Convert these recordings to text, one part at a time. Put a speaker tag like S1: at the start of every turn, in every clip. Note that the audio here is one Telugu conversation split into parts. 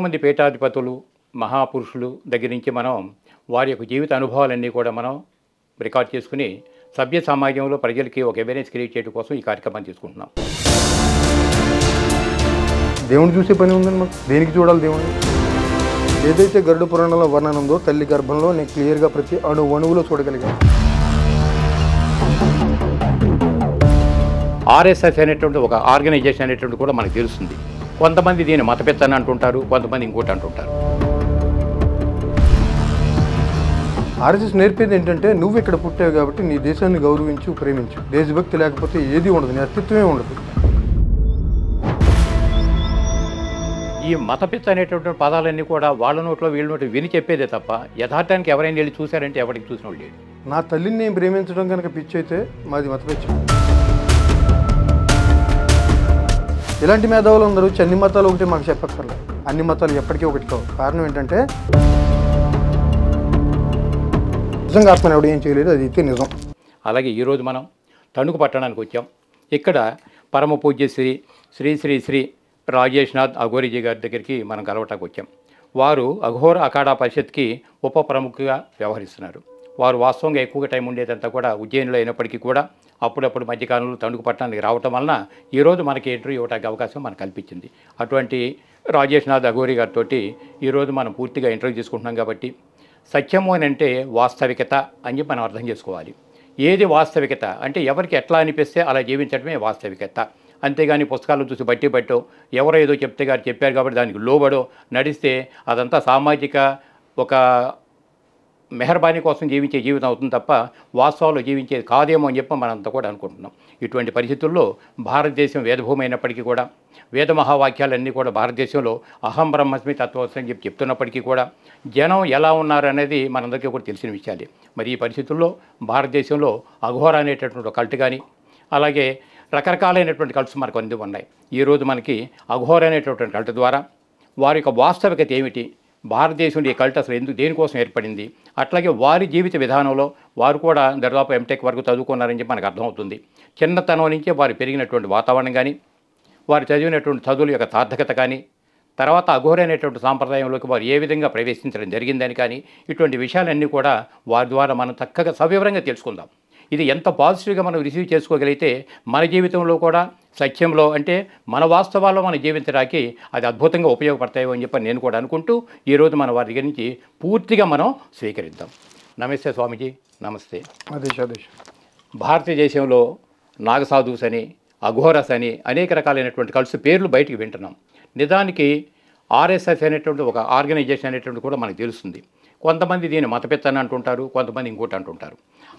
S1: ఎంతోమంది పీఠాధిపతులు మహాపురుషులు దగ్గర నుంచి మనం వారి యొక్క జీవిత అనుభవాలన్నీ కూడా మనం రికార్డ్ చేసుకుని సభ్య సమాజంలో ప్రజలకి ఒక అవేర్నెస్ క్రియేట్ చేయడం కోసం ఈ కార్యక్రమాన్ని తీసుకుంటున్నాం
S2: దేవుని చూసే పని ఉందండి మాకు దేనికి చూడాలి దేవుని ఏదైతే గరుడు పురాణంలో వర్ణన ఉందో తల్లి గర్భంలో నేను క్లియర్గా ప్రతి అణు అణువులో చూడగలిగాను
S1: ఆర్ఎస్ఎస్ అనేటువంటి ఒక ఆర్గనైజేషన్ అనేటువంటి కూడా మనకు తెలుస్తుంది కొంతమంది దీన్ని మతపెత్తని అంటుంటారు కొంతమంది ఇంకోటి అంటుంటారు
S2: ఆర్ఎస్ఎస్ నేర్పేది ఏంటంటే నువ్వు ఇక్కడ పుట్టావు కాబట్టి నీ దేశాన్ని గౌరవించు ప్రేమించు దేశభక్తి లేకపోతే ఏది ఉండదు నీ అస్తిత్వమే ఉండదు
S1: ఈ మతపిత్త అనేటటువంటి పదాలన్నీ కూడా వాళ్ళ నోట్లో వీళ్ళ నోటి విని చెప్పేదే తప్ప యథార్థానికి ఎవరైనా వెళ్ళి చూశారంటే ఎవరికి చూసిన వాళ్ళు
S2: నా తల్లిని నేను ప్రేమించడం కనుక పిచ్చి అయితే మాది మతపిచ్చు ఇలాంటి మేధావులు అందరూ చెన్ని మతాలు ఒకటి మాకు చెప్పక్కర్లేదు అన్ని మతాలు ఎప్పటికీ ఒకటి కావు కారణం ఏంటంటే నిజంగా ఆత్మ ఎవడు ఏం చేయలేదు అది అయితే నిజం
S1: అలాగే ఈరోజు మనం తణుకు పట్టణానికి వచ్చాం ఇక్కడ పరమ పూజ్య శ్రీ శ్రీ శ్రీ శ్రీ రాజేష్నాథ్ అఘోరిజీ గారి దగ్గరికి మనం కలవటానికి వచ్చాం వారు అఘోర అఖాడా పరిషత్కి ఉప ప్రముఖగా వ్యవహరిస్తున్నారు వారు వాస్తవంగా ఎక్కువగా టైం ఉండేదంతా కూడా ఉజ్జయినిలో అయినప్పటికీ కూడా అప్పుడప్పుడు మధ్యకాలంలో తణుకు పట్టణానికి రావటం వలన ఈరోజు మనకి ఇంటర్వ్యూ ఇవ్వడానికి అవకాశం మనకు కల్పించింది అటువంటి రాజేష్నాథ్ అఘోరి గారితో ఈరోజు మనం పూర్తిగా ఇంటర్వ్యూ తీసుకుంటున్నాం కాబట్టి సత్యం అని అంటే వాస్తవికత అని చెప్పి మనం అర్థం చేసుకోవాలి ఏది వాస్తవికత అంటే ఎవరికి ఎట్లా అనిపిస్తే అలా జీవించడమే వాస్తవికత అంతేగాని పుస్తకాలు చూసి బట్టి పట్టో ఎవరో ఏదో చెప్తే గారు చెప్పారు కాబట్టి దానికి లోబడో నడిస్తే అదంతా సామాజిక ఒక మెహర్బానీ కోసం జీవించే జీవితం అవుతుంది తప్ప వాస్తవాలు జీవించేది కాదేమో అని చెప్పి మనంతా కూడా అనుకుంటున్నాం ఇటువంటి పరిస్థితుల్లో భారతదేశం వేదభూమి అయినప్పటికీ కూడా వేద మహావాక్యాలన్నీ కూడా భారతదేశంలో అహం బ్రహ్మస్మి తత్వస్మి అని చెప్పి చెప్తున్నప్పటికీ కూడా జనం ఎలా ఉన్నారు అనేది మనందరికీ కూడా తెలిసిన విషయాలు మరి ఈ పరిస్థితుల్లో భారతదేశంలో అఘోర అనేటటువంటి కల్ట్ కానీ అలాగే రకరకాలైనటువంటి కల్ట్స్ మనకు అంది ఉన్నాయి ఈరోజు మనకి అఘోర అనేటటువంటి కల్ట్ ద్వారా వారి యొక్క వాస్తవికత ఏమిటి భారతదేశంలో ఈ కల్ట్ అసలు ఎందుకు దేనికోసం ఏర్పడింది అట్లాగే వారి జీవిత విధానంలో వారు కూడా దర్దాపు ఎంటెక్ వరకు చదువుకున్నారని చెప్పి మనకు అర్థమవుతుంది చిన్నతనం నుంచే వారు పెరిగినటువంటి వాతావరణం కానీ వారు చదివినటువంటి చదువుల యొక్క సార్థకత కానీ తర్వాత అఘోరైనటువంటి సాంప్రదాయంలోకి వారు ఏ విధంగా ప్రవేశించడం జరిగిందని కానీ ఇటువంటి విషయాలన్నీ కూడా వారి ద్వారా మనం చక్కగా సవివరంగా తెలుసుకుందాం ఇది ఎంత పాజిటివ్గా మనం రిసీవ్ చేసుకోగలిగితే మన జీవితంలో కూడా సత్యంలో అంటే మన వాస్తవాల్లో మనం జీవించడానికి అది అద్భుతంగా ఉపయోగపడతాయో అని చెప్పి నేను కూడా అనుకుంటూ ఈరోజు మన వారి దగ్గర నుంచి పూర్తిగా మనం స్వీకరిద్దాం నమస్తే స్వామిజీ నమస్తే అదేష్ భారతీయ దేశంలో నాగసాధుస్ అని అఘోరస్ అని అనేక రకాలైనటువంటి కలిసి పేర్లు బయటికి వింటున్నాం నిజానికి ఆర్ఎస్ఎస్ అనేటువంటి ఒక ఆర్గనైజేషన్ అనేటువంటి కూడా మనకు తెలుస్తుంది కొంతమంది దీన్ని మతపెత్తని అంటుంటారు కొంతమంది ఇంకోటి అంటుంటారు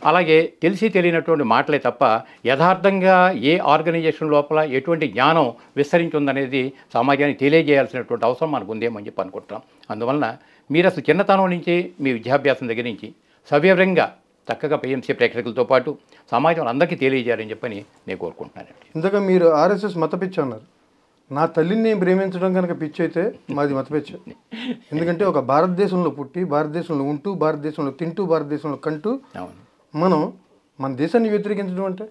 S1: అలాగే తెలిసి తెలియనటువంటి మాటలే తప్ప యథార్థంగా ఏ ఆర్గనైజేషన్ లోపల ఎటువంటి జ్ఞానం విస్తరించుందనేది సమాజానికి తెలియజేయాల్సినటువంటి అవసరం మనకు ఉందేమని చెప్పి అనుకుంటున్నాం అందువలన మీరు అసలు చిన్నతనం నుంచి మీ విద్యాభ్యాసం దగ్గర నుంచి సవ్యవరంగా చక్కగా పిఎంసీ ప్రేక్షకులతో పాటు సమాజం అందరికీ తెలియజేయాలని చెప్పని నేను కోరుకుంటున్నాను
S2: ఇంతగా మీరు ఆర్ఎస్ఎస్ మతపిచ్చి అన్నారు నా తల్లిని నేను ప్రేమించడం కనుక పిచ్చి అయితే మాది మతపిచ్చు ఎందుకంటే ఒక భారతదేశంలో పుట్టి భారతదేశంలో ఉంటూ భారతదేశంలో తింటూ భారతదేశంలో కంటూ మనం మన దేశాన్ని వ్యతిరేకించడం అంటే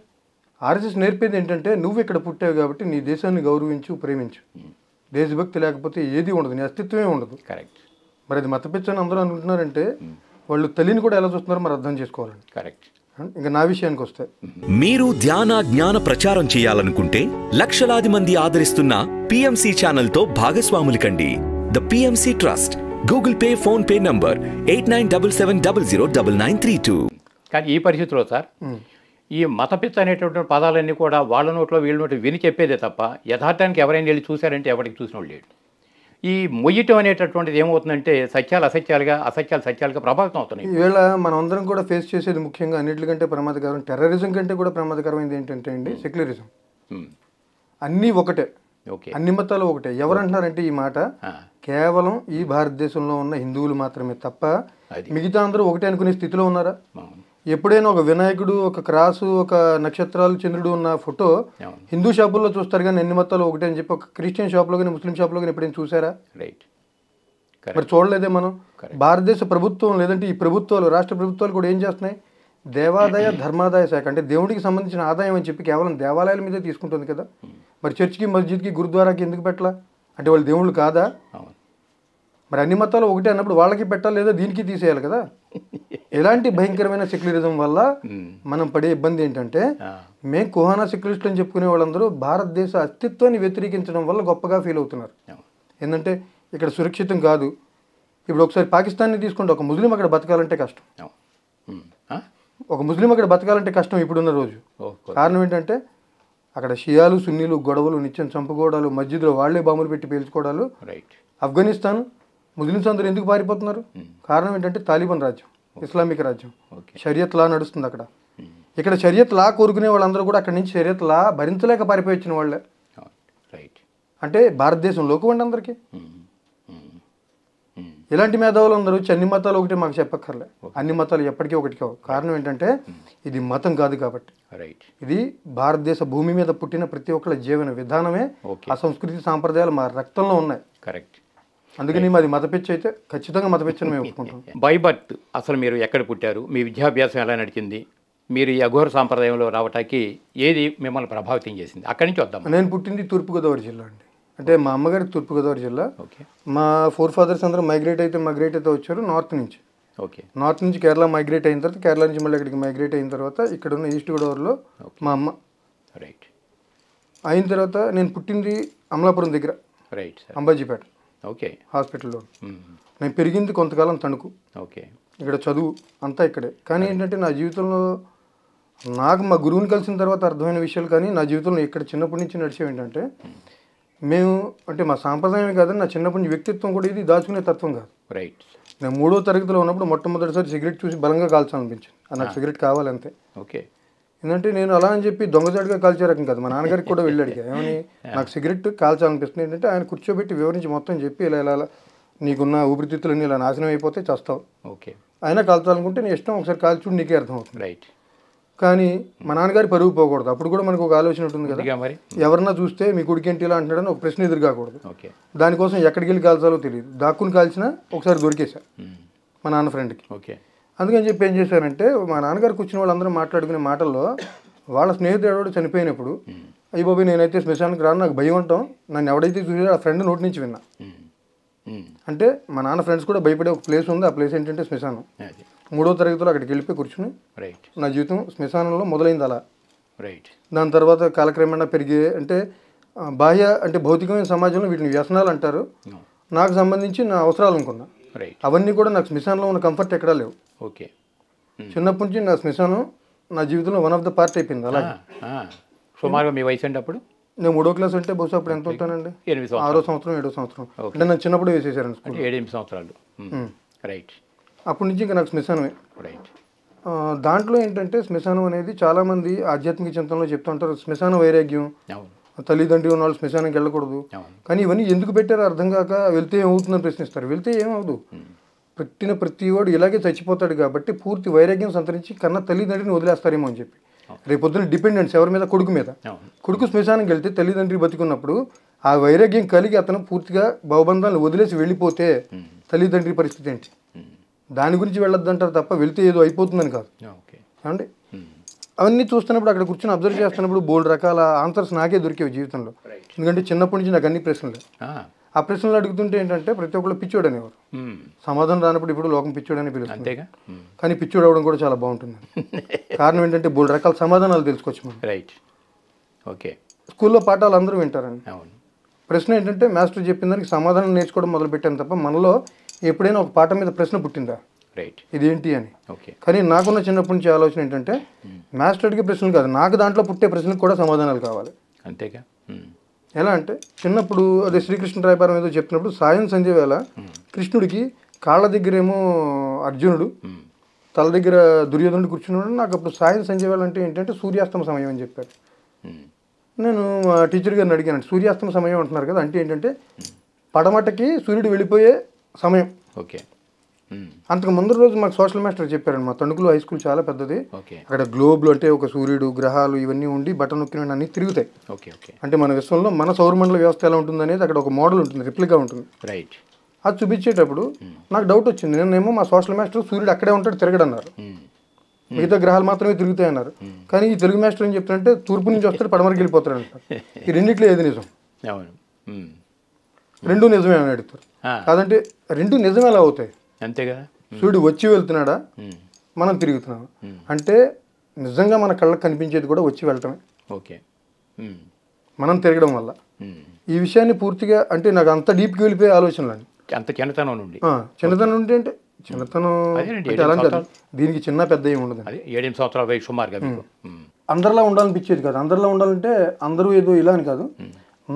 S2: ఆర్ఎస్ఎస్ నేర్పేది ఏంటంటే నువ్వు ఇక్కడ పుట్టావు కాబట్టి నీ దేశాన్ని గౌరవించు ప్రేమించు దేశభక్తి లేకపోతే ఏది ఉండదు నీ అస్తిత్వమే ఉండదు కరెక్ట్ మరి అది మతపిచ్చని అందరూ అనుకుంటున్నారంటే వాళ్ళు తల్లిని కూడా ఎలా చూస్తున్నారో మరి అర్థం చేసుకోవాలండి కరెక్ట్ ఇంకా నా విషయానికి వస్తే
S3: మీరు ధ్యాన జ్ఞాన ప్రచారం చేయాలనుకుంటే లక్షలాది మంది ఆదరిస్తున్న పిఎంసి ఛానల్ భాగస్వాములు కండి the PMC trust Google pay phone pay number eight nine double seven double zero double nine three two కానీ ఈ పరిస్థితిలో
S1: సార్ ఈ మతపిత్త అనేటటువంటి పదాలన్నీ కూడా వాళ్ళ నోట్లో వీళ్ళ నోట్లో విని చెప్పేదే తప్ప యథార్థానికి ఎవరైనా వెళ్ళి చూశారంటే ఎవరికి చూసిన వాళ్ళు లేడు ఈ మొయ్యటం అనేటటువంటిది ఏమవుతుందంటే సత్యాలు అసత్యాలుగా అసత్యాలు సత్యాలుగా ప్రభావితం అవుతున్నాయి ఈవేళ
S2: మనందరం కూడా ఫేస్ చేసేది ముఖ్యంగా అన్నింటికంటే ప్రమాదకరం టెర్రరిజం కంటే కూడా ప్రమాదకరమైనది ఏంటంటే అండి సెక్యులరిజం hmm. hmm. అన్నీ ఒకటే ఓకే అన్ని మతాలు ఒకటే ఎవరు అంటున్నారంటే ఈ మాట కేవలం ఈ భారతదేశంలో ఉన్న హిందువులు మాత్రమే తప్ప మిగతా అందరూ ఒకటే అనుకునే స్థితిలో ఉన్నారా ఎప్పుడైనా ఒక వినాయకుడు ఒక క్రాసు ఒక నక్షత్రాలు చంద్రుడు ఉన్న ఫోటో హిందూ షాపుల్లో చూస్తారు కానీ ఎన్ని మొత్తాలు ఒకటే అని చెప్పి ఒక క్రిస్టియన్ షాప్లో కానీ ముస్లిం షాప్లో కానీ ఎప్పుడైనా చూసారా రైట్ మరి చూడలేదే మనం భారతదేశ ప్రభుత్వం లేదంటే ఈ ప్రభుత్వాలు రాష్ట్ర ప్రభుత్వాలు కూడా ఏం చేస్తున్నాయి దేవాదాయ mm-hmm. ధర్మాదాయ శాఖ అంటే దేవుడికి సంబంధించిన ఆదాయం అని చెప్పి కేవలం దేవాలయాల మీదే తీసుకుంటుంది కదా mm-hmm. మరి చర్చికి మస్జిద్కి గురుద్వారాకి ఎందుకు పెట్టాలా అంటే వాళ్ళు దేవుళ్ళు కాదా మరి అన్ని మతాలు ఒకటే అన్నప్పుడు వాళ్ళకి పెట్టాలి లేదా దీనికి తీసేయాలి కదా ఎలాంటి భయంకరమైన సెక్యులరిజం వల్ల మనం పడే ఇబ్బంది ఏంటంటే మేము కుహానా సెక్యులరిస్ట్ అని చెప్పుకునే వాళ్ళందరూ భారతదేశ అస్తిత్వాన్ని వ్యతిరేకించడం వల్ల గొప్పగా ఫీల్ అవుతున్నారు ఏంటంటే ఇక్కడ సురక్షితం కాదు ఇప్పుడు ఒకసారి పాకిస్తాన్ని తీసుకుంటే ఒక ముస్లిం అక్కడ బతకాలంటే కష్టం ఒక ముస్లిం అక్కడ బతకాలంటే కష్టం ఇప్పుడున్న రోజు కారణం ఏంటంటే అక్కడ షియాలు సున్నీలు గొడవలు నిత్యం చంపుకోవడాలు మస్జిద్లో వాళ్లే బాంబులు పెట్టి పేల్చుకోవడాలు ఆఫ్ఘనిస్తాన్ ముస్లింస్ అందరు ఎందుకు పారిపోతున్నారు కారణం ఏంటంటే తాలిబాన్ రాజ్యం ఇస్లామిక్ రాజ్యం షరియత్ లా నడుస్తుంది అక్కడ ఇక్కడ షరియత్ లా కోరుకునే వాళ్ళందరూ కూడా అక్కడి నుంచి షరియత్ లా భరించలేక పారిపోయి వచ్చిన వాళ్ళే రైట్ అంటే భారతదేశంలోకి వండి అందరికీ ఇలాంటి మేధావులు అందరూ అన్ని మతాలు ఒకటి మాకు చెప్పక్కర్లే అన్ని మతాలు ఎప్పటికీ ఒకటి కావు కారణం ఏంటంటే ఇది మతం కాదు కాబట్టి రైట్ ఇది భారతదేశ భూమి మీద పుట్టిన ప్రతి ఒక్కళ్ళ జీవన విధానమే ఆ సంస్కృతి సాంప్రదాయాలు మా రక్తంలో ఉన్నాయి కరెక్ట్ అందుకని మాది మతపిచ్చ అయితే ఖచ్చితంగా మతపిచ్చని మేము ఒప్పుకుంటాం
S1: బై బర్త్ అసలు మీరు ఎక్కడ పుట్టారు మీ విద్యాభ్యాసం ఎలా నడిచింది మీరు ఈ అఘోర సాంప్రదాయంలో రావటానికి ఏది మిమ్మల్ని ప్రభావితం చేసింది అక్కడి నుంచి వద్దాం నేను
S2: పుట్టింది తూర్పుగోదావరి జిల్లా అండి అంటే మా అమ్మగారి తూర్పుగోదావరి జిల్లా ఓకే మా ఫోర్ ఫాదర్స్ అందరూ మైగ్రేట్ అయితే మైగ్రేట్ అయితే వచ్చారు నార్త్ నుంచి ఓకే నార్త్ నుంచి కేరళ మైగ్రేట్ అయిన తర్వాత కేరళ నుంచి మళ్ళీ ఇక్కడికి మైగ్రేట్ అయిన తర్వాత ఇక్కడ ఉన్న ఈస్ట్ గోదావరిలో మా అమ్మ రైట్ అయిన తర్వాత నేను పుట్టింది అమలాపురం దగ్గర రైట్ అంబాజీపేట ఓకే హాస్పిటల్లో నేను పెరిగింది కొంతకాలం తణుకు ఓకే ఇక్కడ చదువు అంతా ఇక్కడే కానీ ఏంటంటే నా జీవితంలో నాకు మా గురువుని కలిసిన తర్వాత అర్థమైన విషయాలు కానీ నా జీవితంలో ఇక్కడ చిన్నప్పటి నుంచి నడిచేవి ఏంటంటే మేము అంటే మా సాంప్రదాయం కాదని నా చిన్నప్పటి నుంచి వ్యక్తిత్వం కూడా ఇది దాచుకునే తత్వం కాదు రైట్ నేను మూడో తరగతిలో ఉన్నప్పుడు మొట్టమొదటిసారి సిగరెట్ చూసి బలంగా కాల్చాలనిపించింది నాకు సిగరెట్ కావాలంతే ఓకే ఏంటంటే నేను అలా అని చెప్పి దొంగజాడిగా కాల్చే రకం కాదు మా నాన్నగారికి కూడా వెళ్ళి కదా ఏమని నాకు సిగరెట్ కాల్చాలనిపిస్తుంది ఏంటంటే ఆయన కూర్చోబెట్టి వివరించి మొత్తం చెప్పి ఇలా ఇలా నీకున్న ఊపిరితిత్తులన్నీ ఇలా నాశనం అయిపోతే చేస్తావు ఓకే అయినా కాల్చాలనుకుంటే నేను ఇష్టం ఒకసారి కాల్చుడు నీకే అర్థం అవుతుంది రైట్ కానీ మా నాన్నగారి పరుగు పోకూడదు అప్పుడు కూడా మనకు ఒక ఆలోచన ఉంటుంది కదా మరి ఎవరన్నా చూస్తే మీ ఏంటి ఇలా అంటున్నాడని ఒక ప్రశ్న ఎదురు కాకూడదు దానికోసం ఎక్కడికి వెళ్ళి కాల్చాలో తెలియదు దాక్కుని కాల్చినా ఒకసారి దొరికేశా మా నాన్న ఫ్రెండ్కి ఓకే అందుకని చెప్పి ఏం చేశారంటే మా నాన్నగారు కూర్చుని వాళ్ళందరూ మాట్లాడుకునే మాటల్లో వాళ్ళ స్నేహితుడు చనిపోయినప్పుడు అయ్యి బాబు నేనైతే శ్మశానికి రాను నాకు భయం ఉంటాం నన్ను ఎవడైతే చూసాడో ఆ ఫ్రెండ్ నోటి నుంచి విన్నా అంటే మా నాన్న ఫ్రెండ్స్ కూడా భయపడే ఒక ప్లేస్ ఉంది ఆ ప్లేస్ ఏంటంటే శ్మశానం మూడో తరగతిలో అక్కడికి వెళ్ళిపోయి కూర్చుని నా జీవితం శ్మశానంలో మొదలైంది అలా రైట్ దాని తర్వాత కాలక్రమేణా పెరిగే అంటే బాహ్య అంటే భౌతికమైన సమాజంలో వీటిని వ్యసనాలు అంటారు నాకు సంబంధించి నా అవసరాలు అనుకున్నా అవన్నీ కూడా నాకు శ్మశానంలో ఉన్న కంఫర్ట్ ఎక్కడా లేవు ఓకే hmm. చిన్నప్పటి నుంచి నా శ్మశానం నా జీవితంలో వన్ ఆఫ్ ద పార్ట్ అయిపోయింది అలాగే ah, ah. సుమారుగా మీ వయసు అంటే అప్పుడు నేను మూడో క్లాస్ ఉంటే బహుశా అప్పుడు ఎంత ఉంటానండి ఆరో సంవత్సరం ఏడో సంవత్సరం అంటే నేను చిన్నప్పుడు వేసేసారండి స్కూల్
S1: ఏడెనిమిది సంవత్సరాలు రైట్ hmm.
S2: hmm. అప్పటి నుంచి ఇంకా నాకు శ్మశానమే రైట్ దాంట్లో ఏంటంటే శ్మశానం అనేది చాలామంది ఆధ్యాత్మిక చింతనలో చెప్తుంటారు శ్మశాన వైరాగ్యం తల్లిదండ్రి ఉన్న వాళ్ళు శ్మశానానికి వెళ్ళకూడదు కానీ ఇవన్నీ ఎందుకు పెట్టారో అర్థం కాక వెళ్తే ఏమవుతుందని ప్రశ్నిస్తారు వెళ్తే ఏమవుదు పెట్టిన ప్రతివాడు ఇలాగే చచ్చిపోతాడు కాబట్టి పూర్తి వైరాగ్యం సంతరించి కన్న తల్లిదండ్రిని వదిలేస్తారేమో అని చెప్పి రేపొద్దున డిపెండెన్స్ ఎవరి మీద కొడుకు మీద కొడుకు శ్మశానానికి వెళ్తే తల్లిదండ్రి బతికున్నప్పుడు ఆ వైరాగ్యం కలిగి అతను పూర్తిగా భవబంధాలను వదిలేసి వెళ్ళిపోతే తల్లిదండ్రి పరిస్థితి ఏంటి దాని గురించి వెళ్ళొద్దంటారు తప్ప వెళ్తే ఏదో అయిపోతుందని కాదు ఏమండి అవన్నీ చూస్తున్నప్పుడు అక్కడ కూర్చొని అబ్జర్వ్ చేస్తున్నప్పుడు బోల్డ్ రకాల ఆన్సర్స్ నాకే దొరికేవి జీవితంలో ఎందుకంటే చిన్నప్పటి నుంచి నాకు అన్ని ప్రశ్నలు ఆ ప్రశ్నలు అడుగుతుంటే ఏంటంటే ప్రతి ఒక్కళ్ళు పిచ్చోడు అనేవారు hmm. సమాధానం రానప్పుడు ఇప్పుడు లోకం పిచ్చోడు అని పిలుస్తుంది hmm. కానీ పిచ్చోడు అవడం కూడా చాలా బాగుంటుంది కారణం ఏంటంటే బోల్డ్ రకాల సమాధానాలు తెలుసుకోవచ్చు మనం రైట్ ఓకే స్కూల్లో పాఠాలు అందరూ వింటారండి ప్రశ్న ఏంటంటే మాస్టర్ చెప్పిన దానికి సమాధానం నేర్చుకోవడం మొదలుపెట్టాను తప్ప మనలో ఎప్పుడైనా ఒక పాఠం మీద ప్రశ్న పుట్టిందా రైట్ ఇదేంటి అని ఓకే కానీ నాకున్న చిన్నప్పటి నుంచి ఆలోచన ఏంటంటే hmm. మ్యాథ్స్ అడిగే ప్రశ్నలు కాదు నాకు దాంట్లో పుట్టే ప్రశ్నలకు కూడా సమాధానాలు కావాలి
S1: అంతేగా hmm.
S2: ఎలా అంటే చిన్నప్పుడు అదే శ్రీకృష్ణ రాయపారం ఏదో చెప్పినప్పుడు సాయం సంధ్య వేళ hmm. కృష్ణుడికి కాళ్ళ దగ్గరేమో అర్జునుడు తల దగ్గర దుర్యోధనుడు కూర్చున్నాడు నాకు అప్పుడు సాయం సంధ్య వేళ అంటే ఏంటంటే సూర్యాస్తమ సమయం అని చెప్పారు నేను మా టీచర్ గారిని అడిగాను సూర్యాస్తమ సమయం అంటున్నారు కదా అంటే ఏంటంటే పడమటకి సూర్యుడు వెళ్ళిపోయే సమయం ఓకే అంతకు ముందు రోజు మాకు సోషల్ మాస్టర్ చెప్పారండి మా తణుకులు హై స్కూల్ చాలా పెద్దది అక్కడ గ్లోబ్లు అంటే ఒక సూర్యుడు గ్రహాలు ఇవన్నీ ఉండి బటన్ నొక్కినవి అన్ని తిరుగుతాయి అంటే మన విశ్వంలో మన సౌరమండల వ్యవస్థ ఎలా ఉంటుంది అనేది అక్కడ ఒక మోడల్ ఉంటుంది రిప్లిక్గా ఉంటుంది రైట్ అది చూపించేటప్పుడు నాకు డౌట్ వచ్చింది నేనేమో మా సోషల్ మాస్టర్ సూర్యుడు అక్కడే ఉంటాడు తిరగడన్నారు మిగతా గ్రహాలు మాత్రమే తిరుగుతాయి అన్నారు కానీ ఈ తెలుగు మాస్టర్ ఏం చెప్తారంటే తూర్పు నుంచి వస్తాడు పడమరకి వెళ్ళిపోతాడు అంటారు ఈ రెండిట్లో ఏది నిజం రెండు నిజమే అని అడుగుతారు కాదంటే రెండు నిజం ఎలా అవుతాయి
S1: అంతే కదా సూర్యుడు
S2: వచ్చి వెళ్తున్నాడా మనం తిరుగుతున్నాం అంటే నిజంగా మన కళ్ళకు కనిపించేది కూడా వచ్చి వెళ్ళటమే ఓకే మనం తిరగడం వల్ల ఈ విషయాన్ని పూర్తిగా అంటే నాకు అంత డీప్కి వెళ్ళిపోయే ఆలోచనలు
S1: అంత చిన్నతనం నుండి
S2: చిన్నతనం నుండి అంటే చిన్నతనం దీనికి చిన్న పెద్ద ఏమి ఉండదు
S1: ఏడెనిమిది సంవత్సరాల వయసు
S2: అందరిలా ఉండాలనిపించేది కాదు అందరిలా ఉండాలంటే అందరూ ఏదో ఇలా అని కాదు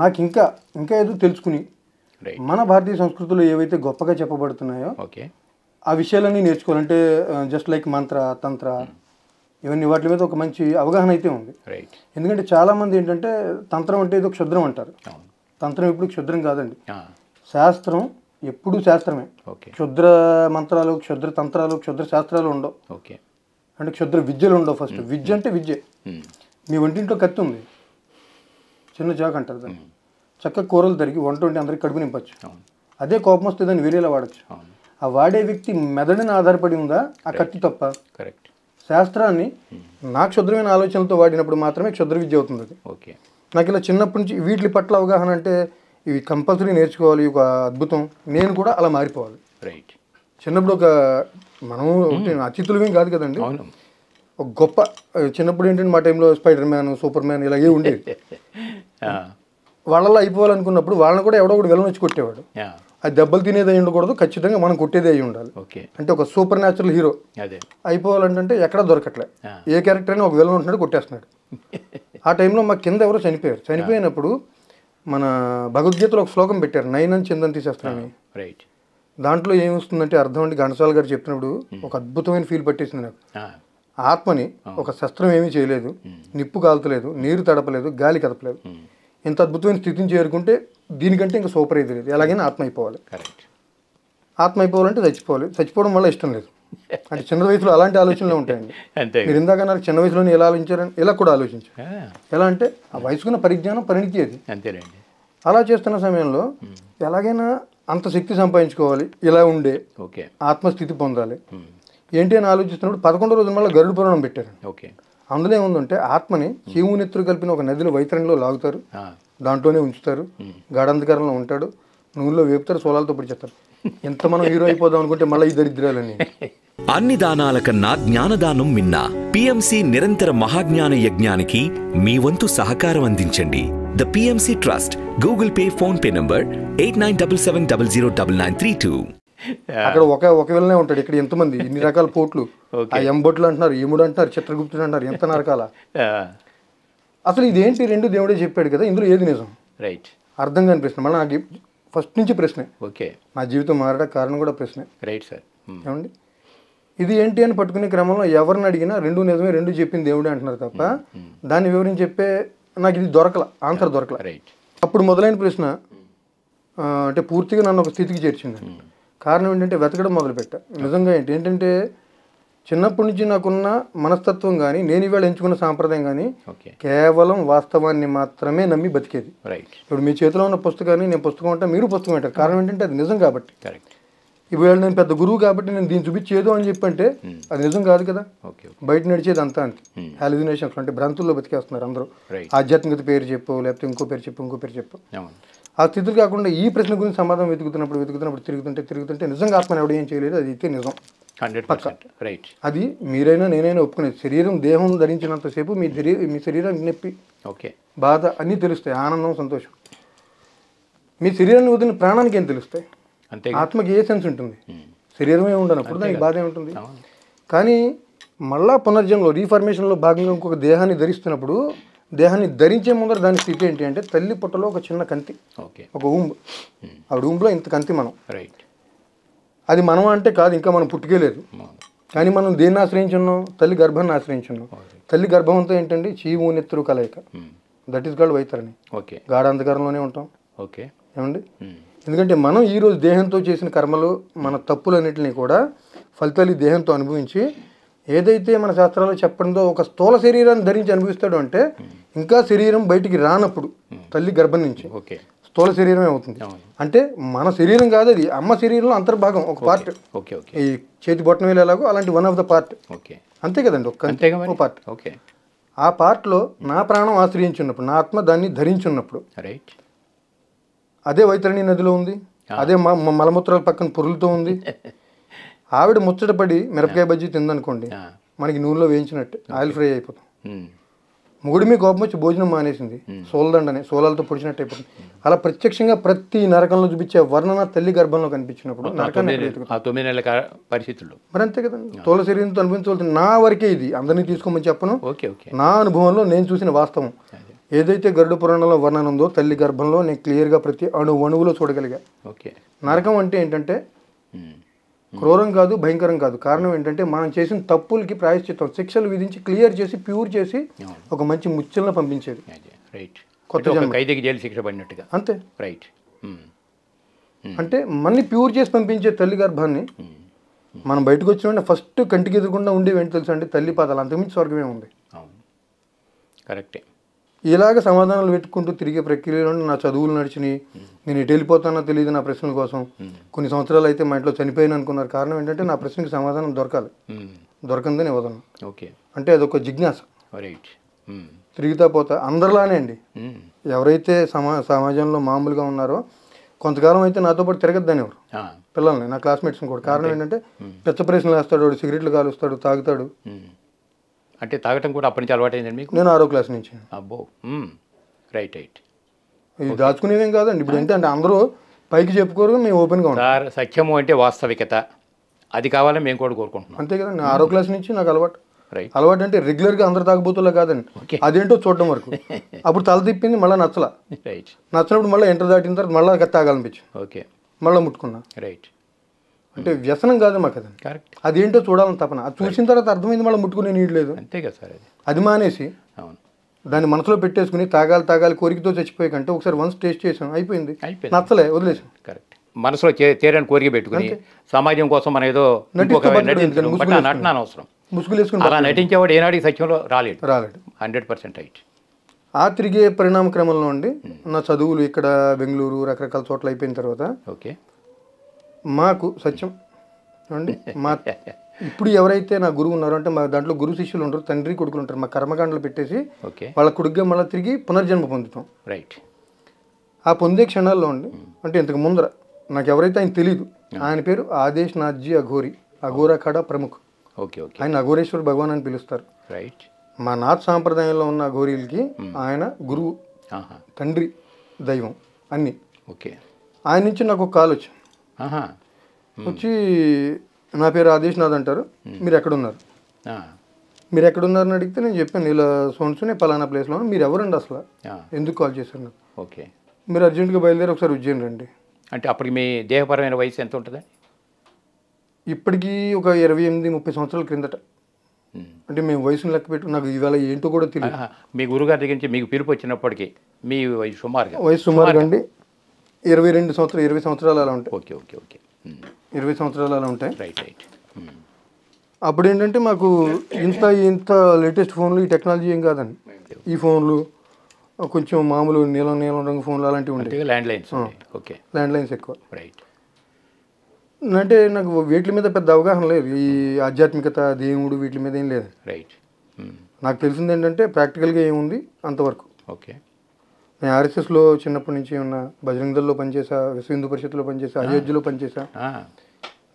S2: నాకు ఇంకా ఇంకా ఏదో తెలుసుకుని మన భారతీయ సంస్కృతిలో ఏవైతే గొప్పగా చెప్పబడుతున్నాయో ఓకే ఆ విషయాలన్నీ నేర్చుకోవాలంటే జస్ట్ లైక్ మంత్ర తంత్ర hmm. ఇవన్నీ వాటి మీద ఒక మంచి అవగాహన అయితే ఉంది ఎందుకంటే చాలామంది ఏంటంటే తంత్రం అంటే ఏదో క్షుద్రం అంటారు తంత్రం ఎప్పుడు క్షుద్రం కాదండి శాస్త్రం ఎప్పుడూ శాస్త్రమే క్షుద్ర మంత్రాలు క్షుద్ర తంత్రాలు క్షుద్ర శాస్త్రాలు ఉండవు అంటే క్షుద్ర విద్యలు ఉండవు ఫస్ట్ hmm. విద్య అంటే విద్య hmm. మీ వంటింట్లో కత్తి ఉంది చిన్న జాక్ అంటారు దాన్ని చక్కగా కూరలు తరిగి వంట వండి అందరికి కడుపు నింపచ్చు అదే కోపం వస్తే దాన్ని వేరేలా వాడచ్చు ఆ వాడే వ్యక్తి మెదడుని ఆధారపడి ఉందా ఆ కత్తి తప్ప కరెక్ట్ శాస్త్రాన్ని hmm. నా క్షుద్రమైన ఆలోచనలతో వాడినప్పుడు మాత్రమే క్షుద్ర విద్య అవుతుంది అది ఓకే నాకు ఇలా చిన్నప్పటి నుంచి వీటి పట్ల అవగాహన అంటే ఇవి కంపల్సరీ నేర్చుకోవాలి ఒక అద్భుతం నేను కూడా అలా మారిపోవాలి రైట్ చిన్నప్పుడు ఒక మనం hmm. అతిథులుగా కాదు కదండి ఒక గొప్ప చిన్నప్పుడు ఏంటంటే మా టైంలో స్పైడర్ మ్యాన్ సూపర్ మ్యాన్ ఇలాగే ఉండేది వాళ్ళలో అయిపోవాలనుకున్నప్పుడు వాళ్ళని కూడా ఎవడో ఒకటి వెలనొచ్చి కొట్టేవాడు అది దెబ్బలు తినేది అయి ఉండకూడదు ఖచ్చితంగా మనం కొట్టేది అయి ఉండాలి అంటే ఒక సూపర్ న్యాచురల్ హీరో అయిపోవాలంటే ఎక్కడ దొరకట్లే ఏ క్యారెక్టర్ అయినా ఒక విలన్ ఉంటున్నాడు కొట్టేస్తున్నాడు ఆ టైంలో మా కింద ఎవరో చనిపోయారు చనిపోయినప్పుడు మన భగవద్గీతలో ఒక శ్లోకం పెట్టారు నైన్ అని తీసేస్తానని రైట్ దాంట్లో ఏమొస్తుందంటే అర్థం అంటే ఘనసాల గారు చెప్పినప్పుడు ఒక అద్భుతమైన ఫీల్ పట్టేసింది నాకు ఆత్మని ఒక శస్త్రం ఏమీ చేయలేదు నిప్పు కాలతలేదు నీరు తడపలేదు గాలి కదపలేదు ఇంత అద్భుతమైన స్థితిని చేరుకుంటే దీనికంటే ఇంకా సూపర్ ఇది లేదు ఎలాగైనా ఆత్మ అయిపోవాలి కరెక్ట్ ఆత్మ అయిపోవాలంటే చచ్చిపోవాలి చచ్చిపోవడం వల్ల ఇష్టం లేదు అంటే చిన్న వయసులో అలాంటి ఆలోచనలు ఉంటాయండి అంతే మీరు ఇందాక నాకు చిన్న వయసులోనే ఎలా ఆలోచించారని ఇలా కూడా ఆలోచించారు ఎలా అంటే ఆ వయసుకున్న పరిజ్ఞానం పరిణితి అది అంతేనండి అలా చేస్తున్న సమయంలో ఎలాగైనా అంత శక్తి సంపాదించుకోవాలి ఇలా ఉండే ఓకే ఆత్మస్థితి పొందాలి ఏంటి అని ఆలోచిస్తున్నప్పుడు పదకొండు రోజుల మళ్ళీ గరుడు పురాణం పెట్టారు ఓకే అందులో ఏముందంటే ఆత్మని శివునిత్రు కలిపిన ఒక నదిలో వైతరణిలో లాగుతారు దాంట్లోనే ఉంచుతారు గాఢంధకారంలో ఉంటాడు నూనెలో వేపుతారు సోలాలతో పిడిచేస్తారు ఎంత మనం హీరో అయిపోదాం అనుకుంటే మళ్ళీ ఈ దరిద్రాలని
S3: అన్ని దానాల కన్నా జ్ఞానదానం మిన్న పిఎంసి నిరంతర మహాజ్ఞాన యజ్ఞానికి మీ వంతు సహకారం అందించండి the PMC trust Google pay phone pay number eight nine double seven double zero double nine three two
S2: అక్కడ ఒక ఒకవేళనే ఉంటాడు ఇక్కడ ఎంతమంది ఇన్ని రకాల పోట్లు ఆ ఎంబొట్లు అంటున్నారు ఏముడు అంటున్నారు చిత్రగుప్తుడు అంటారు ఎంత నరకాల అసలు ఇదేంటి రెండు దేవుడే చెప్పాడు కదా ఇందులో ఏది నిజం రైట్ అర్థం కాని ప్రశ్న మళ్ళీ నాకు ఫస్ట్ నుంచి ప్రశ్నే ఓకే నా జీవితం మారడం కారణం కూడా ప్రశ్నే రైట్ సార్ hmm. ఏమండి ఇది ఏంటి అని పట్టుకునే క్రమంలో ఎవరిని అడిగినా రెండు నిజమే రెండు చెప్పింది దేవుడే అంటున్నారు తప్ప hmm, hmm. దాన్ని వివరించి చెప్పే నాకు ఇది దొరకల ఆన్సర్ దొరకల రైట్ అప్పుడు మొదలైన ప్రశ్న అంటే పూర్తిగా నన్ను ఒక స్థితికి చేర్చిందండి కారణం ఏంటంటే వెతకడం మొదలుపెట్టా నిజంగా ఏంటి ఏంటంటే చిన్నప్పటి నుంచి నాకున్న మనస్తత్వం కానీ నేను ఇవాళ ఎంచుకున్న సాంప్రదాయం కానీ కేవలం వాస్తవాన్ని మాత్రమే నమ్మి బతికేది ఇప్పుడు మీ చేతిలో ఉన్న పుస్తకాన్ని నేను పుస్తకం అంటే మీరు పుస్తకం అంటారు కారణం ఏంటంటే అది నిజం కాబట్టి ఇవాళ నేను పెద్ద గురువు కాబట్టి నేను దీన్ని చూపించేదో అని చెప్పంటే hmm. అది నిజం కాదు కదా బయట నడిచేది అంతా అంతే హాలిజినేషన్స్ hmm. అంటే భ్రాంతుల్లో బతికేస్తున్నారు అందరూ ఆధ్యాత్మికత పేరు చెప్పు లేకపోతే ఇంకో పేరు చెప్పు ఇంకో పేరు చెప్పు ఆ స్థితులు కాకుండా ఈ ప్రశ్న గురించి సమాధానం వెతుకుతున్నప్పుడు వెతుకుతున్నప్పుడు తిరుగుతుంటే తిరుగుతుంటే నిజంగా ఆత్మని ఎవడం ఏం చేయలేదు అది అయితే నిజం హండ్రెడ్ పర్సెంట్ రైట్ అది మీరైనా నేనైనా ఒప్పుకునేది శరీరం దేహం ధరించినంతసేపు మీ శరీరం మీ శరీరం నొప్పి ఓకే బాధ అన్నీ తెలుస్తాయి ఆనందం సంతోషం మీ శరీరాన్ని వదిలిన ప్రాణానికి ఏం తెలుస్తాయి అంతే ఆత్మకి ఏ సెన్స్ ఉంటుంది శరీరమే ఉండనప్పుడు దానికి బాధ ఏముంటుంది కానీ మళ్ళా పునర్జన్మలో రీఫార్మేషన్లో భాగంగా ఇంకొక దేహాన్ని ధరిస్తున్నప్పుడు దేహాన్ని ధరించే ముందర దాని స్థితి ఏంటి అంటే తల్లి పుట్టలో ఒక చిన్న కంతి ఓకే ఒక ఊంబ్ ఆ ఊంబ్లో ఇంత కంతి మనం రైట్ అది మనం అంటే కాదు ఇంకా మనం పుట్టుకే లేదు కానీ మనం దేన్ని ఆశ్రయించున్నాం తల్లి గర్భాన్ని ఆశ్రయించున్నాం తల్లి గర్భం అంతా ఏంటండి చీవు నెత్తురు కలయిక that is god Vaitarani okay గాఢాంధకారంలోనే ఉంటాం ఓకే ఏమండి ఎందుకంటే మనం ఈరోజు దేహంతో చేసిన కర్మలు మన తప్పులన్నింటినీ కూడా ఫలితాలు దేహంతో అనుభవించి ఏదైతే మన శాస్త్రాల్లో చెప్పడంతో ఒక స్థూల శరీరాన్ని ధరించి అనుభవిస్తాడు అంటే ఇంకా శరీరం బయటికి రానప్పుడు hmm. తల్లి గర్భం నుంచి ఓకే స్థూల శరీరమే అవుతుంది అంటే మన శరీరం కాదు అది అమ్మ శరీరంలో అంతర్భాగం ఒక పార్ట్ ఓకే ఓకే ఈ చేతి బొట్టం వెళ్ళేలాగో అలాంటి one of the part okay అంతే కదండి ఒక పార్ట్ ఓకే ఆ పార్ట్లో నా ప్రాణం ఆశ్రయించున్నప్పుడు నా ఆత్మ దాన్ని ధరించున్నప్పుడు రైట్ అదే వైతరణి నదిలో ఉంది ah. అదే మలమూత్రాల పక్కన పురులతో ఉంది ఆవిడ ముచ్చటపడి మిరపకాయ బజ్జీ తిందనుకోండి మనకి నూనెలో వేయించినట్టు ఆయిల్ ఫ్రై అయిపోతాం hmm. మొగుడి మీ కోపం వచ్చి భోజనం మానేసింది hmm. సోలదండని సోలాలతో పొడిచినట్టు అయిపోతుంది hmm. అలా ప్రత్యక్షంగా ప్రతి నరకంలో చూపించే వర్ణన తల్లి గర్భంలో కనిపించినప్పుడు నరకాన్ని పరిస్థితుల్లో మరి అంతే కదండి తోల శరీరంతో అనుభవించవలసింది నా వరకే ఇది అందరినీ తీసుకోమని చెప్పను నా అనుభవంలో నేను చూసిన వాస్తవం ఏదైతే గరుడు పురాణంలో వర్ణన ఉందో తల్లి గర్భంలో నేను క్లియర్గా ప్రతి అణు అణువులో చూడగలిగా నరకం అంటే ఏంటంటే క్రూరం కాదు భయంకరం కాదు కారణం ఏంటంటే మనం చేసిన తప్పులకి ప్రాయశ్చిత్తం శిక్షలు విధించి క్లియర్ చేసి ప్యూర్ చేసి ఒక మంచి ముచ్చలను పంపించేది
S1: రైట్ కొత్త ఖైదీకి జైలు శిక్ష పడినట్టుగా అంతే రైట్
S2: అంటే మళ్ళీ ప్యూర్ చేసి పంపించే తల్లి గర్భాన్ని మనం బయటకు వచ్చిన ఫస్ట్ కంటికి ఎదురకుండా ఉండేవి ఏంటి తెలుసు అంటే తల్లి పాదాలు అంతకుమించి స్వర్గమే ఉంది కరెక్టే ఇలాగ సమాధానాలు పెట్టుకుంటూ తిరిగే ప్రక్రియలో నా చదువులు నడిచినాయి నేను ఎటు వెళ్ళిపోతానో తెలియదు నా ప్రశ్నల కోసం కొన్ని సంవత్సరాలు అయితే మా ఇంట్లో చనిపోయాను అనుకున్నారు కారణం ఏంటంటే నా ప్రశ్నకి సమాధానం దొరకాలి దొరకందని ఇవ్వదను ఓకే అంటే అదొక జిజ్ఞాస రైట్ తిరుగుతా పోతా అందరిలానే అండి ఎవరైతే సమా సమాజంలో మామూలుగా ఉన్నారో కొంతకాలం అయితే నాతో పాటు తిరగద్దని ఎవరు పిల్లల్ని నా క్లాస్మేట్స్ని కూడా కారణం ఏంటంటే పెద్ద ప్రశ్నలు వేస్తాడు సిగరెట్లు కాలుస్తాడు తాగుతాడు
S1: అంటే తాగటం కూడా అప్పటి నుంచి అయిందండి మీకు నేను ఆరో క్లాస్ నుంచి అబ్బో రైట్ రైట్
S2: ఇది దాచుకునేదేం కాదండి ఇప్పుడు ఎంత అంటే అందరూ పైకి చెప్పుకోరు మేము ఓపెన్గా
S1: ఉంటాం సఖ్యము అంటే వాస్తవికత అది కావాలని మేము కూడా
S2: కోరుకుంటున్నాం అంతే కదండి ఆరో క్లాస్ నుంచి నాకు అలవాటు రైట్ అలవాటు అంటే రెగ్యులర్గా అందరు తాగబోతులే కాదండి అదేంటో చూడడం వరకు అప్పుడు తల తిప్పింది మళ్ళీ నచ్చల రైట్ నచ్చినప్పుడు మళ్ళీ ఎంటర్ దాటిన తర్వాత మళ్ళీ తాగాలనిపించింది ఓకే మళ్ళీ ముట్టుకున్నా రైట్ అంటే వ్యసనం కాదు మాకు అది కరెక్ట్ అదేంటో చూడాలని తపన అది చూసిన తర్వాత అర్థమైంది మళ్ళీ ముట్టుకునే లేదు అంతే కదా సార్ అది అది మానేసి అవును దాన్ని మనసులో పెట్టేసుకుని తాగాలి తాగాలి కోరికతో చచ్చిపోయే కంటే ఒకసారి వన్స్ టేస్ట్ చేసాం అయిపోయింది నచ్చలే వదిలేసాం కరెక్ట్
S1: మనసులో తీరని కోరిక పెట్టుకుని సమాజం కోసం మన ఏదో నటన అవసరం ముసుగులేసుకుని అలా నటించేవాడు ఏనాడు సత్యంలో రాలేదు రాలేదు హండ్రెడ్ పర్సెంట్
S2: రైట్ ఆ తిరిగే పరిణామ క్రమంలో అండి hmm. నా చదువులు ఇక్కడ బెంగళూరు రకరకాల చోట్ల అయిపోయిన తర్వాత ఓకే మాకు సత్యం అండి మా ఇప్పుడు ఎవరైతే నా గురువు ఉన్నారో అంటే మా దాంట్లో గురు శిష్యులు ఉంటారు తండ్రి కొడుకులు ఉంటారు మా కర్మకాండలు పెట్టేసి వాళ్ళ కొడుగ్గా మళ్ళీ తిరిగి పునర్జన్మ పొందుతాం రైట్ ఆ పొందే క్షణాల్లో అండి అంటే ఇంతకు ముందర నాకు ఎవరైతే ఆయన తెలియదు ఆయన పేరు ఆదేశ్ నాథ్జీ అఘోరి కాడ ప్రముఖ్ ఓకే ఓకే ఆయన అఘోరేశ్వర్ భగవాన్ అని పిలుస్తారు రైట్ మా నాథ్ సాంప్రదాయంలో ఉన్న అఘోరీలకి ఆయన గురువు తండ్రి దైవం అన్నీ ఓకే ఆయన నుంచి నాకు ఒక కాల్ వచ్చింది వచ్చి నా పేరు ఆదేశ్నాథ్ అంటారు మీరు ఎక్కడున్నారు మీరు ఎక్కడున్నారని అడిగితే నేను చెప్పాను ఇలా సోన్స్ నేను పలానా ప్లేస్లో మీరు ఎవరండి అసలు ఎందుకు కాల్ చేశారు నాకు ఓకే మీరు అర్జెంటుగా బయలుదేరి ఒకసారి ఉజ్జయిన్ రండి
S1: అంటే అప్పుడు మీ దేహపరమైన వయసు ఎంత ఉంటుంది
S2: ఇప్పటికీ ఒక ఇరవై ఎనిమిది ముప్పై సంవత్సరాల క్రిందట అంటే మేము వయసును లెక్క పెట్టు నాకు ఇవాళ ఏంటో కూడా తెలియదు
S1: మీ గురుగారి దగ్గర నుంచి మీకు పిలుపు వచ్చినప్పటికీ మీ వయసు సుమారుగా వయసు సుమారుగా అండి
S2: ఇరవై రెండు సంవత్సరాలు ఇరవై సంవత్సరాలు అలా ఉంటాయి ఓకే ఓకే ఓకే ఇరవై సంవత్సరాలు అలా ఉంటాయి రైట్ రైట్ అప్పుడు ఏంటంటే మాకు ఇంత ఇంత లేటెస్ట్ ఫోన్లు ఈ టెక్నాలజీ ఏం కాదండి ఈ ఫోన్లు కొంచెం మామూలు నీలం నీలం రంగు ఫోన్లు అలాంటివి ఉంటాయి land lines okay land lines ఎక్కువ రైట్ అంటే నాకు వీటి మీద పెద్ద అవగాహన లేదు ఈ ఆధ్యాత్మికత దేవుడు వీటి మీద ఏం లేదు రైట్ నాకు తెలిసింది ఏంటంటే ప్రాక్టికల్గా ఏముంది అంతవరకు ఓకే నేను ఆర్ఎస్ఎస్లో చిన్నప్పటి నుంచి ఉన్న లో పనిచేసా విశ్వ హిందూ పరిషత్లో పనిచేసా అయోధ్యలో పనిచేసా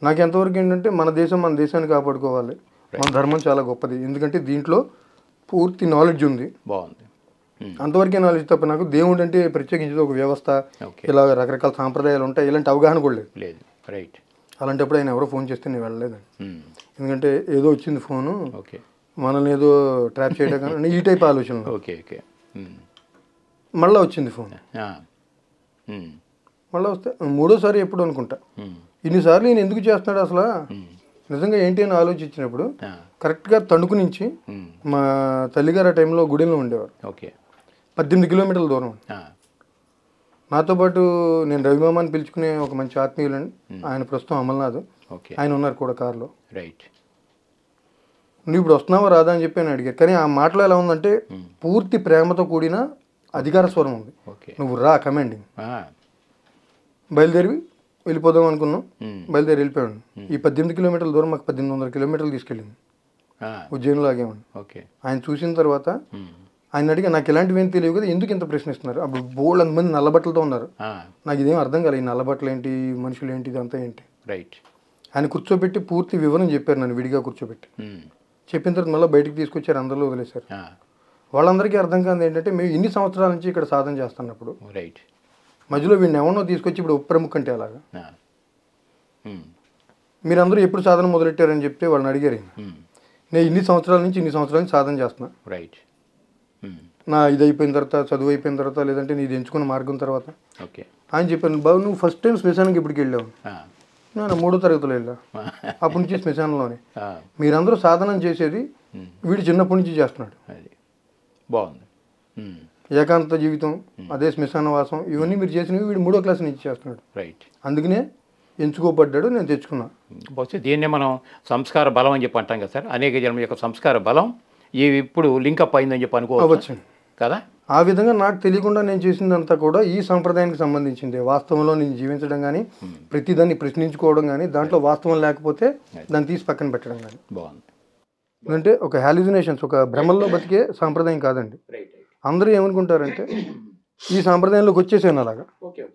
S2: నాకు ఎంతవరకు ఏంటంటే మన దేశం మన దేశాన్ని కాపాడుకోవాలి మన ధర్మం చాలా గొప్పది ఎందుకంటే దీంట్లో పూర్తి నాలెడ్జ్ ఉంది బాగుంది అంతవరకే నాలెడ్జ్ తప్ప నాకు దేవుడు అంటే ప్రత్యేకించి ఒక వ్యవస్థ ఇలా రకరకాల సాంప్రదాయాలు ఉంటాయి ఇలాంటి అవగాహన కూడా లేదు
S1: లేదు రైట్
S2: అలాంటప్పుడు ఆయన ఎవరో ఫోన్ చేస్తే నేను వెళ్ళలేదు ఎందుకంటే ఏదో వచ్చింది ఫోను మనల్ని ఏదో ట్రాప్ చేయడం కానీ ఈ టైప్ ఆలోచన ఓకే ఓకే మళ్ళీ వచ్చింది ఫోన్ మళ్ళీ వస్తే మూడోసారి ఎప్పుడు అనుకుంటా ఇన్నిసార్లు నేను ఎందుకు చేస్తున్నాడు అసలు నిజంగా ఏంటి అని ఆలోచించినప్పుడు కరెక్ట్గా తణుకు నుంచి మా తల్లిగారు ఆ టైంలో గుడిలో ఉండేవారు ఓకే పద్దెనిమిది కిలోమీటర్ల దూరం నాతో పాటు నేను రవిమామాని పిలుచుకునే ఒక మంచి ఆత్మీయులండి ఆయన ప్రస్తుతం అమల్నాథ్ ఓకే ఆయన ఉన్నారు కూడా కారులో రైట్ నువ్వు ఇప్పుడు వస్తున్నావా రాదా అని చెప్పి నేను అడిగారు కానీ ఆ మాటలో ఎలా ఉందంటే పూర్తి ప్రేమతో కూడిన అధికార స్వరం ఉంది నువ్వు రా కమాండింగ్ బయలుదేరి వెళ్ళిపోదాం అనుకున్నాం బయలుదేరి వెళ్ళిపోయాడు ఈ పద్దెనిమిది కిలోమీటర్ల దూరం మాకు పద్దెనిమిది వందల కిలోమీటర్లు తీసుకెళ్ళింది ఉజ్జయినిలో ఆగేవాడు ఓకే ఆయన చూసిన తర్వాత ఆయన అడిగి నాకు ఏం తెలియదు కదా ఎందుకు ఇంత ప్రశ్నిస్తున్నారు అప్పుడు బోల్డ్ అంతమంది నల్లబట్టలతో ఉన్నారు నాకు ఇదేం అర్థం కాలేదు ఈ నల్లబట్టలు ఏంటి మనుషులు ఏంటి ఇదంతా ఏంటి రైట్ ఆయన కూర్చోబెట్టి పూర్తి వివరం చెప్పారు నన్ను విడిగా కూర్చోబెట్టి చెప్పిన తర్వాత మళ్ళీ బయటకు తీసుకొచ్చారు అందరూ వదిలేశారు వాళ్ళందరికీ అర్థం కాదు ఏంటంటే మేము ఇన్ని సంవత్సరాల నుంచి ఇక్కడ సాధన చేస్తున్నప్పుడు రైట్ మధ్యలో వీడిని ఎవరినో తీసుకొచ్చి ఇప్పుడు ప్రముఖ అంటే అలాగా hmm. మీరందరూ ఎప్పుడు సాధన మొదలెట్టారని చెప్తే వాళ్ళని అడిగారు hmm. నేను ఇన్ని సంవత్సరాల నుంచి ఇన్ని సంవత్సరాల నుంచి సాధన చేస్తున్నా రైట్ hmm. నా ఇది అయిపోయిన తర్వాత చదువు అయిపోయిన తర్వాత లేదంటే నీది ఎంచుకున్న మార్గం తర్వాత ఓకే ఆయన చెప్పాను బాబు నువ్వు ఫస్ట్ టైం శ్మశానికి ఇప్పటికి వెళ్ళావు నేను మూడో తరగతిలో వెళ్ళా అప్పటి నుంచి శ్మశానంలోనే మీరందరూ సాధనం చేసేది వీడు చిన్నప్పటి నుంచి చేస్తున్నాడు
S4: అది బాగుంది hmm.
S2: ఏకాంత జీవితం hmm. అదే శ్మశానవాసం ఇవన్నీ మీరు చేసినవి వీడు మూడో క్లాస్ నుంచి చేస్తున్నాడు రైట్ అందుకనే ఎంచుకోబడ్డాడు నేను తెచ్చుకున్నా hmm.
S1: బహుశా దీన్నే మనం సంస్కార బలం అని చెప్పి అంటాం కదా సార్ అనేక జన్మ యొక్క సంస్కార బలం ఇవి ఇప్పుడు లింకప్ అయిందని చెప్పి అనుకోవచ్చు కదా
S2: ఆ విధంగా నాకు తెలియకుండా నేను చేసిందంతా కూడా ఈ సంప్రదాయానికి సంబంధించింది వాస్తవంలో నేను జీవించడం కానీ ప్రతిదాన్ని ప్రశ్నించుకోవడం కానీ దాంట్లో వాస్తవం లేకపోతే దాన్ని తీసి పక్కన పెట్టడం కానీ బాగుంది ఎందుకంటే ఒక హాలిజినేషన్స్ ఒక భ్రమల్లో బతికే సాంప్రదాయం కాదండి అందరూ ఏమనుకుంటారంటే ఈ సాంప్రదాయంలోకి వచ్చేసాను అలాగా hmm.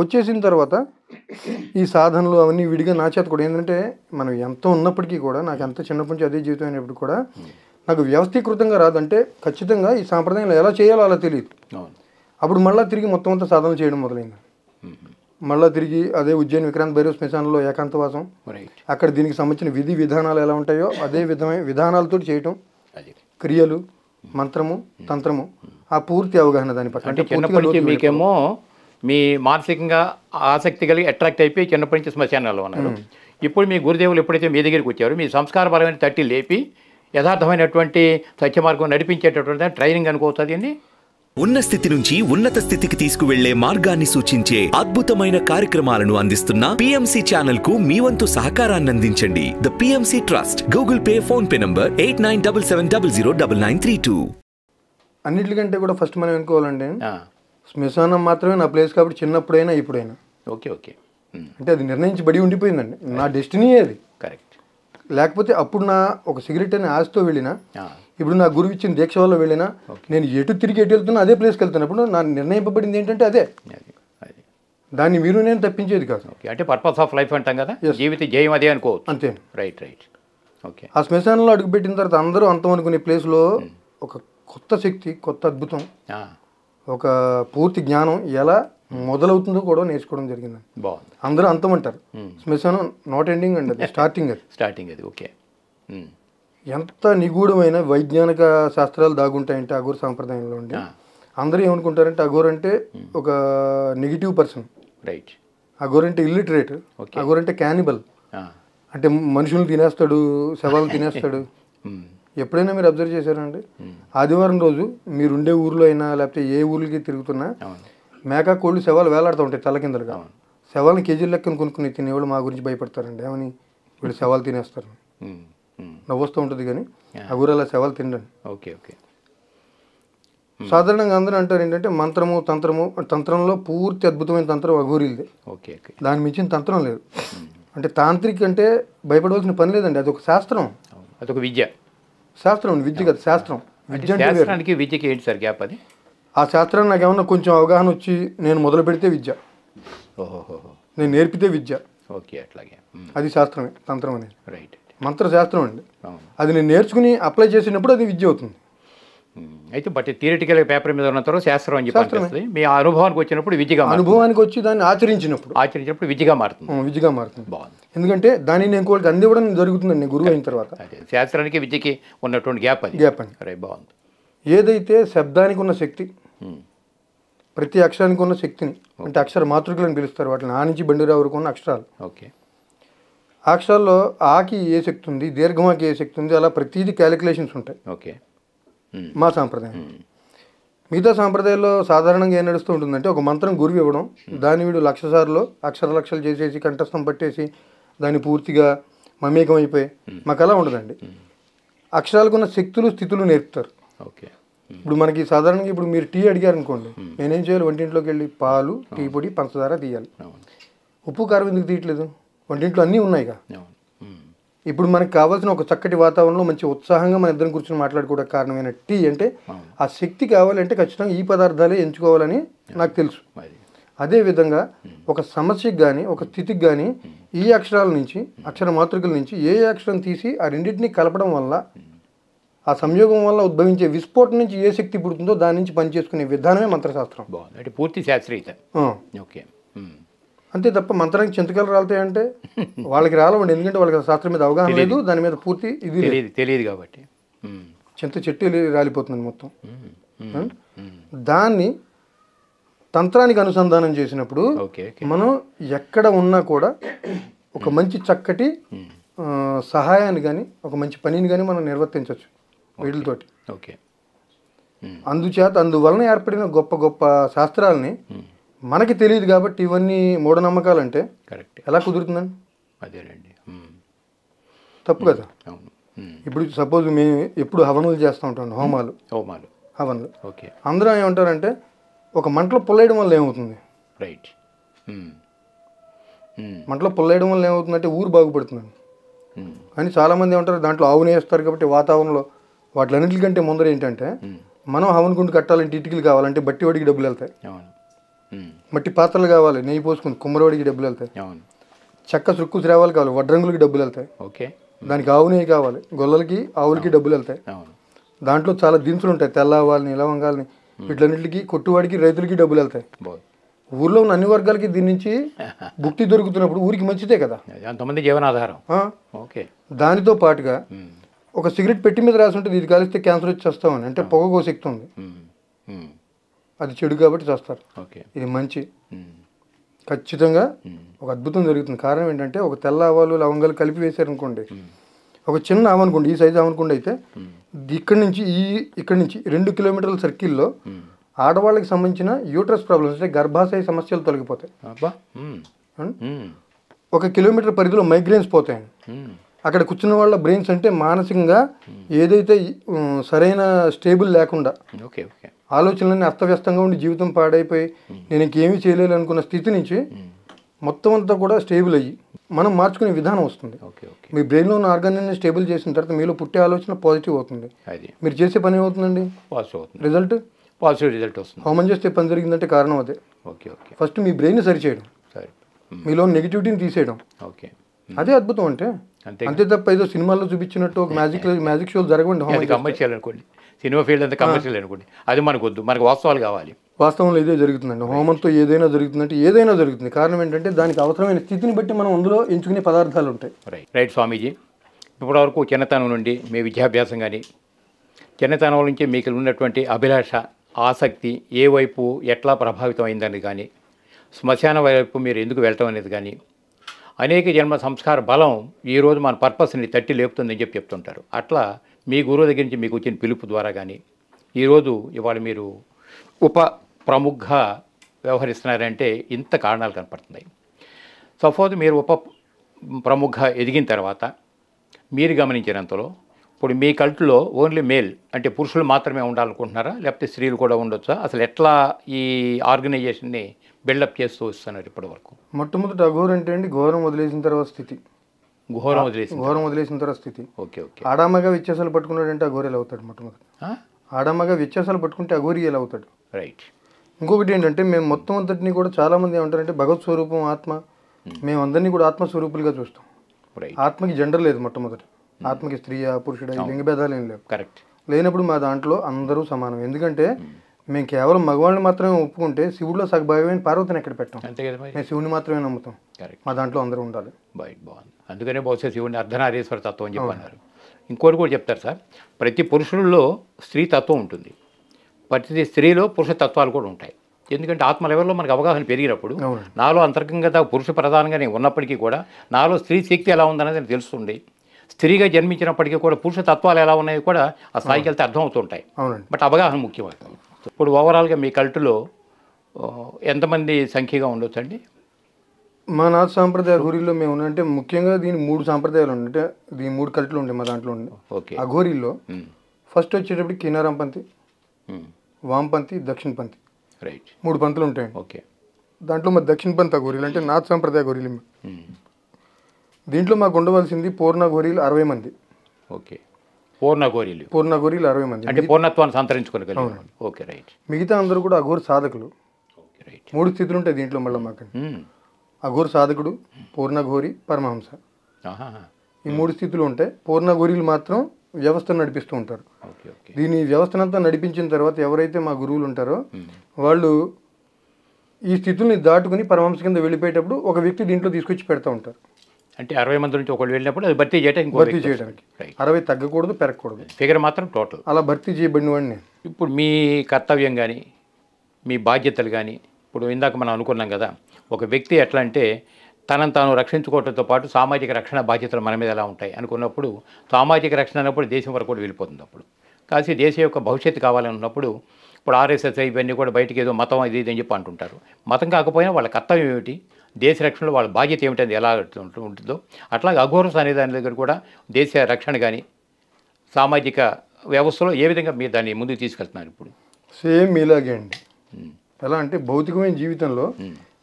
S2: వచ్చేసిన తర్వాత ఈ సాధనలు అవన్నీ విడిగా నా చేత కూడా ఏంటంటే మనం ఎంత ఉన్నప్పటికీ కూడా నాకు ఎంత చిన్నప్పటి నుంచి అదే జీవితం అయినప్పుడు కూడా hmm. నాకు వ్యవస్థీకృతంగా రాదంటే ఖచ్చితంగా ఈ సాంప్రదాయంలో ఎలా చేయాలో అలా తెలియదు అప్పుడు మళ్ళీ తిరిగి మొత్తం అంతా సాధన చేయడం మొదలైంది మళ్ళీ తిరిగి అదే ఉజ్జయిన్ విక్రాంత్ భైరవ శ్మశానంలో ఏకాంతవాసం అక్కడ దీనికి సంబంధించిన విధి విధానాలు ఎలా ఉంటాయో అదే విధమైన విధానాలతో చేయటం క్రియలు hmm. మంత్రము hmm. తంత్రము hmm. ఆ పూర్తి అవగాహన దాని పట్ల అంటే చిన్నప్పటి మీకేమో
S1: మీ మానసికంగా ఆసక్తి కలిగి అట్రాక్ట్ అయిపోయి చిన్నప్పటి నుంచి శ్మశానాలు ఉన్నారు ఇప్పుడు మీ గురుదేవులు ఎప్పుడైతే మీ దగ్గరికి వచ్చారు మీ సంస్కారపరమైన తట్టి లేపి యథార్థమైనటువంటి సత్యమార్గం నడిపించేటటువంటి ట్రైనింగ్ అనుకోవచ్చు అండి
S3: ఉన్న స్థితి నుంచి ఉన్నత స్థితికి తీసుకువెళ్లే మార్గాన్ని సూచించే అద్భుతమైన కార్యక్రమాలను అందిస్తున్న పిఎంసి ఛానల్ కు మీ వంతు సహకారాన్ని అందించండి the PMC trust Google pay phone pay number eight nine double seven double zero double nine three two
S2: అన్నిటికంటే కూడా ఫస్ట్ మనం అనుకోవాలండి శ్మశానం మాత్రమే నా ప్లేస్ కాబట్టి చిన్నప్పుడైనా ఇప్పుడైనా ఓకే ఓకే అంటే అది నిర్ణయించబడి ఉండిపోయిందండి నా డెస్టినీ అది కరెక్ట్ లేకపోతే అప్పుడు నా ఒక సిగరెట్ అనే ఆశతో వెళ్ళినా ఇప్పుడు నా గురువు ఇచ్చిన దీక్ష వల్ల వెళ్ళినా నేను ఎటు తిరిగి ఎటు వెళ్తున్నా అదే ప్లేస్కి వెళ్తున్నా ఇప్పుడు నా నిర్ణయింపబడింది ఏంటంటే అదే దాన్ని మీరు నేను తప్పించేది కాదు ఓకే
S1: అంటే పర్పస్ ఆఫ్ లైఫ్ అంటాం కదా జీవిత జయం అదే అనుకోవచ్చు అంతే రైట్ రైట్
S4: ఓకే
S2: ఆ శ్మశానంలో అడుగుపెట్టిన తర్వాత అందరూ అంతం అనుకునే ప్లేస్లో hmm. ఒక కొత్త శక్తి కొత్త అద్భుతం ఒక పూర్తి జ్ఞానం ఎలా మొదలవుతుందో కూడా నేర్చుకోవడం జరిగింది బాగుంది అందరూ అంతం అంటారు hmm. శ్మశానం నాట్ ఎండింగ్ అండి స్టార్టింగ్ అది స్టార్టింగ్ అది ఓకే ఎంత నిగూఢమైన వైజ్ఞానిక శాస్త్రాలు దాగుంటాయంటే అగోర్ సాంప్రదాయంలో ఉండి అందరూ ఏమనుకుంటారంటే అఘోర్ అంటే ఒక నెగిటివ్ పర్సన్ రైట్ అఘోర్ అంటే ఇల్లిటరేట్ అఘోర్ అంటే క్యానిబల్ అంటే మనుషులు తినేస్తాడు శవాలు తినేస్తాడు ఎప్పుడైనా మీరు అబ్జర్వ్ చేశారండి ఆదివారం రోజు మీరు ఉండే ఊర్లో అయినా లేకపోతే ఏ ఊర్లకి తిరుగుతున్నా మేక కోళ్ళు శవాలు వేలాడుతూ ఉంటాయి తల కిందలుగా శవాలను కేజీల లెక్కను కొనుక్కుని తినేవాళ్ళు మా గురించి భయపడతారండి ఏమని వీళ్ళు శవాలు తినేస్తారు నవ్వుస్తూ ఉంటుంది కానీ ఆ ఊరలా శవాలు తినడం ఓకే ఓకే సాధారణంగా అందరూ అంటారు ఏంటంటే మంత్రము తంత్రము తంత్రంలో పూర్తి అద్భుతమైన తంత్రం అఘోరిల్దే ఓకే ఓకే దాని మించిన తంత్రం లేదు అంటే తాంత్రిక్ అంటే భయపడవలసిన పని లేదండి అదొక శాస్త్రం అదొక విద్య శాస్త్రం విద్య కదా శాస్త్రం విద్య
S1: అంటే విద్యకి ఏంటి సార్ గ్యాప్ అది
S2: ఆ శాస్త్రం నాకు ఏమన్నా కొంచెం అవగాహన వచ్చి నేను మొదలు పెడితే విద్య ఓహో నేను నేర్పితే విద్య ఓకే అట్లాగే అది శాస్త్రమే తంత్రం అనేది రైట్ మంత్రశాస్త్రం అండి అది నేను నేర్చుకుని అప్లై చేసినప్పుడు అది విద్య అవుతుంది అయితే
S1: బట్ థియరిటికల్ పేపర్ మీద ఉన్న తర్వాత శాస్త్రం అని చెప్పి మీ అనుభవానికి వచ్చినప్పుడు విద్యగా అనుభవానికి
S2: వచ్చి దాన్ని ఆచరించినప్పుడు
S1: ఆచరించినప్పుడు విద్యగా మారుతుంది
S2: విద్యగా మారుతుంది బాగుంది ఎందుకంటే దాన్ని నేను కోళ్ళకి అందివ్వడం జరుగుతుందండి గురువు అయిన తర్వాత
S1: శాస్త్రానికి విద్యకి ఉన్నటువంటి గ్యాప్ అది గ్యాప్ అండి అరే బాగుంది
S2: ఏదైతే శబ్దానికి ఉన్న శక్తి ప్రతి అక్షరానికి ఉన్న శక్తిని అంటే అక్షర మాతృకలను పిలుస్తారు వాటిని నుంచి బండిరావు వరకు ఉన్న అక్షరాలు ఓకే అక్షరాల్లో ఆకి ఏ శక్తి ఉంది దీర్ఘమాకి ఏ శక్తి ఉంది అలా ప్రతిదీ క్యాలిక్యులేషన్స్ ఉంటాయి ఓకే మా సాంప్రదాయం మిగతా సాంప్రదాయాల్లో సాధారణంగా ఏం నడుస్తూ ఉంటుందంటే ఒక మంత్రం గురువు ఇవ్వడం దాన్ని వీడు లక్షసార్లు అక్షర లక్షలు చేసేసి కంఠస్థం పట్టేసి దాన్ని పూర్తిగా మమేకం అయిపోయి మాకు అలా ఉండదండి అక్షరాలకు ఉన్న శక్తులు స్థితులు నేర్పుతారు ఓకే ఇప్పుడు మనకి సాధారణంగా ఇప్పుడు మీరు టీ అడిగారు అనుకోండి నేనేం చేయాలి వంటింట్లోకి వెళ్ళి పాలు టీ పొడి పంచదార తీయాలి ఉప్పు కారం ఎందుకు తీయట్లేదు వంటింట్లో అన్నీ ఉన్నాయిగా ఇప్పుడు మనకు కావాల్సిన ఒక చక్కటి వాతావరణంలో మంచి ఉత్సాహంగా మన ఇద్దరం కూర్చొని మాట్లాడుకోవడానికి కారణమైన టీ అంటే ఆ శక్తి కావాలంటే ఖచ్చితంగా ఈ పదార్థాలే ఎంచుకోవాలని నాకు తెలుసు అదేవిధంగా ఒక సమస్యకి కానీ ఒక స్థితికి కానీ ఈ అక్షరాల నుంచి అక్షర మాతృకల నుంచి ఏ అక్షరం తీసి ఆ రెండింటిని కలపడం వల్ల ఆ సంయోగం వల్ల ఉద్భవించే విస్ఫోటం నుంచి ఏ శక్తి పుడుతుందో దాని నుంచి పనిచేసుకునే విధానమే మంత్రశాస్త్రం
S1: పూర్తి శాస్త్రీయత
S2: ఓకే అంతే తప్ప మంత్రానికి చింతకాయలు అంటే వాళ్ళకి రాలవండి ఎందుకంటే వాళ్ళకి శాస్త్రం మీద అవగాహన లేదు దాని మీద పూర్తి ఇది తెలియదు తెలియదు కాబట్టి చింత చెట్టు రాలిపోతుంది మొత్తం దాన్ని తంత్రానికి అనుసంధానం చేసినప్పుడు మనం ఎక్కడ ఉన్నా కూడా ఒక మంచి చక్కటి సహాయాన్ని కానీ ఒక మంచి పనిని కానీ మనం నిర్వర్తించవచ్చు వీటితోటి ఓకే అందుచేత అందువలన ఏర్పడిన గొప్ప గొప్ప శాస్త్రాలని మనకి తెలియదు కాబట్టి ఇవన్నీ మూఢనమ్మకాలు అంటే కరెక్ట్ ఎలా కుదురుతుందండి అదేనండి తప్పు కదా అవును ఇప్పుడు సపోజ్ మేము ఎప్పుడు హవనులు చేస్తూ ఉంటాం హోమాలు హోమాలు హవన్లు ఓకే అందరూ ఏమంటారంటే ఒక మంటలో పుల్లేయడం వల్ల ఏమవుతుంది రైట్ మంటలో పుల్లేయడం వల్ల ఏమవుతుందంటే ఊరు బాగుపడుతుందండి కానీ చాలామంది ఏమంటారు దాంట్లో ఆవునే వేస్తారు కాబట్టి వాతావరణంలో అన్నింటికంటే ముందర ఏంటంటే మనం హవన్ గుండు కట్టాలంటే ఇటుకలు కావాలంటే బట్టి వడికి డబ్బులు వెళ్తాయి మట్టి పాత్రలు కావాలి నెయ్యి పోసుకుని కుమ్మరవాడికి డబ్బులు వెళ్తాయి అవును చెక్క సుక్కు శ్రావాలు కావాలి వడ్రంగులకి డబ్బులు వెళ్తాయి ఓకే దానికి ఆవు నెయ్యి కావాలి గొల్లలకి ఆవులకి డబ్బులు వెళ్తాయి దాంట్లో చాలా దినుసులు ఉంటాయి తెల్లవాళ్ళని ఇలవంగాలని వీటిలన్నింటికి కొట్టువాడికి రైతులకి డబ్బులు వెళ్తాయి ఊర్లో ఉన్న అన్ని వర్గాలకి దీని నుంచి బుక్తి దొరుకుతున్నప్పుడు ఊరికి మంచిదే కదా
S1: ఎంతమంది జీవనాధారం ఓకే
S2: దానితో పాటుగా ఒక సిగరెట్ పెట్టి మీద రాసి ఉంటుంది ఇది కాలిస్తే క్యాన్సర్ వస్తామని అంటే పొగ కోసెక్తుంది అది చెడు కాబట్టి చేస్తారు ఇది మంచి ఖచ్చితంగా ఒక అద్భుతం జరుగుతుంది కారణం ఏంటంటే ఒక తెల్ల ఆవాలు లవంగాలు కలిపి వేశారనుకోండి ఒక చిన్న ఆవనుకోండి ఈ సైజు ఆవనుకోండి అయితే ఇక్కడి నుంచి ఈ ఇక్కడి నుంచి రెండు కిలోమీటర్ల సర్కిల్లో ఆడవాళ్ళకి సంబంధించిన యూట్రస్ ప్రాబ్లమ్స్ అంటే గర్భాశయ సమస్యలు తొలగిపోతాయి ఒక కిలోమీటర్ పరిధిలో మైగ్రేన్స్ పోతాయండి అక్కడ కూర్చున్న వాళ్ళ బ్రెయిన్స్ అంటే మానసికంగా ఏదైతే సరైన స్టేబుల్ లేకుండా ఓకే ఓకే ఆలోచనలన్నీ అస్తవ్యస్తంగా ఉండి జీవితం పాడైపోయి నేను ఇంకేమీ చేయలేదు అనుకున్న స్థితి నుంచి hmm. మొత్తం అంతా కూడా స్టేబుల్ అయ్యి మనం మార్చుకునే విధానం వస్తుంది మీ బ్రెయిన్లో ఉన్న ఆర్గానిజం స్టేబుల్ చేసిన తర్వాత మీలో పుట్టే ఆలోచన పాజిటివ్ అవుతుంది మీరు చేసే పని ఏమవుతుందండి పాజిటివ్ అవుతుంది రిజల్ట్
S1: పాజిటివ్ రిజల్ట్ వస్తుంది హోమం
S2: చేస్తే పని జరిగిందంటే కారణం అదే ఓకే ఓకే ఫస్ట్ మీ బ్రెయిన్ సరిచేయడం hmm. మీలో నెగిటివిటీని తీసేయడం ఓకే hmm. అదే అద్భుతం అంటే అంతే తప్ప ఏదో సినిమాల్లో చూపించినట్టు ఒక మ్యాజిక్ మ్యాజిక్ షో జరగండి హోమ్
S1: చేయాలనుకోండి సినిమా ఫీల్డ్ అంత కమర్షియల్ అనుకోండి అది మనకు వద్దు మనకు వాస్తవాలు కావాలి
S2: వాస్తవంలో ఇదే జరుగుతుందండి హోమంతో ఏదైనా జరుగుతుందంటే ఏదైనా జరుగుతుంది కారణం ఏంటంటే దానికి అవసరమైన స్థితిని బట్టి మనం అందులో ఎంచుకునే పదార్థాలు ఉంటాయి
S1: రైట్ రైట్ స్వామీజీ ఇప్పటివరకు చిన్నతనం నుండి మీ విద్యాభ్యాసం కానీ చిన్నతనం నుంచి మీకు ఉన్నటువంటి అభిలాష ఆసక్తి ఏ వైపు ఎట్లా ప్రభావితం అయిందని కానీ శ్మశాన వైపు మీరు ఎందుకు వెళ్ళటం అనేది కానీ అనేక జన్మ సంస్కార బలం ఈరోజు మన పర్పస్ని తట్టి లేపుతుందని చెప్పి చెప్తుంటారు అట్లా మీ గురువు దగ్గర నుంచి మీకు వచ్చిన పిలుపు ద్వారా కానీ ఈరోజు ఇవాళ మీరు ఉప ప్రముఖ వ్యవహరిస్తున్నారంటే ఇంత కారణాలు కనపడుతున్నాయి సపోజ్ మీరు ఉప ప్రముఖ ఎదిగిన తర్వాత మీరు గమనించినంతలో ఇప్పుడు మీ కల్ట్లో ఓన్లీ మేల్ అంటే పురుషులు మాత్రమే ఉండాలనుకుంటున్నారా లేకపోతే స్త్రీలు కూడా ఉండొచ్చా అసలు ఎట్లా ఈ ఆర్గనైజేషన్ని బిల్డప్ చేస్తూ వస్తున్నారు ఇప్పటి వరకు
S2: మొట్టమొదటి అఘోరం ఏంటంటే ఘోరం వదిలేసిన తర్వాత స్థితి ఘోరం వదిలేసి ఘోరం వదిలేసిన తర్వాత స్థితి ఓకే ఓకే ఆడమ్మగా వ్యత్యాసాలు పట్టుకున్నాడంటే అఘోరి ఎలా అవుతాడు మొట్టమొదటి ఆడామగా వ్యత్యాసాలు పట్టుకుంటే అఘోరి ఎలా అవుతాడు రైట్ ఇంకొకటి ఏంటంటే మేము మొత్తం అంతటిని కూడా చాలామంది ఏమంటారంటే భగవత్ స్వరూపం ఆత్మ మేము అందరినీ కూడా ఆత్మస్వరూపులుగా చూస్తాం ఆత్మకి జెండర్ లేదు మొట్టమొదటి ఆత్మకి స్త్రీ పురుషుడు లింగభేదాలు ఏం లేవు కరెక్ట్ లేనప్పుడు మా దాంట్లో అందరూ సమానం ఎందుకంటే మేము కేవలం మగవాళ్ళని మాత్రమే ఒప్పుకుంటే శివుడిలో సగభాగమైన పార్వతిని ఎక్కడ పెట్టాం మేము శివుని మాత్రమే నమ్ముతాం మా దాంట్లో అందరూ ఉండాలి బాగుంది
S1: అందుకనే బహుశా శివుని అర్ధనారీశ్వర తత్వం అని చెప్పన్నారు ఇంకోటి కూడా చెప్తారు సార్ ప్రతి పురుషుల్లో స్త్రీ తత్వం ఉంటుంది ప్రతి స్త్రీలో పురుష తత్వాలు కూడా ఉంటాయి ఎందుకంటే ఆత్మ లెవెల్లో మనకు అవగాహన పెరిగినప్పుడు నాలో అంతర్గంగా పురుష నేను ఉన్నప్పటికీ కూడా నాలో స్త్రీ శక్తి ఎలా ఉందనేది తెలుస్తుంది స్త్రీగా జన్మించినప్పటికీ కూడా పురుష తత్వాలు ఎలా ఉన్నాయి కూడా ఆ స్థాయికి వెళ్తే అర్థమవుతుంటాయి బట్ అవగాహన ముఖ్యమైన ఇప్పుడు ఓవరాల్గా మీ కల్టులో ఎంతమంది సంఖ్యగా ఉండొచ్చండి
S2: మా నాత సాంప్రదాయ అఘోరీలో మేము అంటే ముఖ్యంగా దీని మూడు సాంప్రదాయాలు ఉన్నాయి అంటే దీని మూడు కల్ట్లు ఉండే మా దాంట్లో ఉండే ఓకే అఘోరీలో ఫస్ట్ వచ్చేటప్పుడు కినారాం పంతి వామపంతి దక్షిణ పంతి రైట్ మూడు పంతులు ఉంటాయండి ఓకే దాంట్లో మా దక్షిణ పంత అఘోరీలు అంటే నాత్ సాంప్రదాయ అఘోరీలు దీంట్లో మాకు ఉండవలసింది పూర్ణ ఘోరీలు అరవై మంది
S1: ఓకే పూర్ణ ఘోరీలు
S2: పూర్ణ ఘోరీలు అరవై మంది అంటే
S1: పూర్ణత్వాన్ని సంతరించుకోగలిగారు ఓకే రైట్
S2: మిగతా అందరూ కూడా అఘోరి సాధకులు మూడు స్థితులు ఉంటాయి దీంట్లో మళ్ళీ మాకు అఘోర సాధకుడు పూర్ణఘోరి పరమహంస ఈ మూడు స్థితులు ఉంటాయి పూర్ణఘోరీలు మాత్రం వ్యవస్థను నడిపిస్తూ ఉంటారు దీని వ్యవస్థనంతా నడిపించిన తర్వాత ఎవరైతే మా గురువులు ఉంటారో వాళ్ళు ఈ స్థితుల్ని దాటుకుని పరమహంస కింద వెళ్ళిపోయేటప్పుడు ఒక వ్యక్తి దీంట్లో తీసుకొచ్చి పెడతా ఉంటారు
S1: అంటే అరవై మంది నుంచి ఒకళ్ళు వెళ్ళినప్పుడు అది భర్తీ చేయడానికి భర్తీ చేయడానికి
S2: అరవై తగ్గకూడదు పెరగకూడదు
S1: ఫిగర్ మాత్రం టోటల్
S2: అలా భర్తీ చేయబడిన వాడిని
S1: ఇప్పుడు మీ కర్తవ్యం కానీ మీ బాధ్యతలు కానీ ఇప్పుడు ఇందాక మనం అనుకున్నాం కదా ఒక వ్యక్తి ఎట్లా అంటే తనను తాను రక్షించుకోవడంతో పాటు సామాజిక రక్షణ బాధ్యతలు మన మీద ఎలా ఉంటాయి అనుకున్నప్పుడు సామాజిక రక్షణ అన్నప్పుడు దేశం వరకు కూడా వెళ్ళిపోతుంది అప్పుడు కాసి దేశం యొక్క భవిష్యత్తు కావాలని ఉన్నప్పుడు ఇప్పుడు ఆర్ఎస్ఎస్ ఇవన్నీ కూడా బయటికి ఏదో మతం ఇది ఇది అని చెప్పి అంటుంటారు మతం కాకపోయినా వాళ్ళ కర్తవ్యం ఏమిటి దేశ రక్షణలో వాళ్ళ బాధ్యత అది ఎలా ఉంటుందో అట్లాగే అఘోరస్ అనే దాని దగ్గర కూడా దేశ రక్షణ కానీ సామాజిక వ్యవస్థలో ఏ విధంగా మీరు దాన్ని ముందుకు తీసుకెళ్తున్నారు ఇప్పుడు
S2: సేమ్ ఇలాగే అండి ఎలా అంటే భౌతికమైన జీవితంలో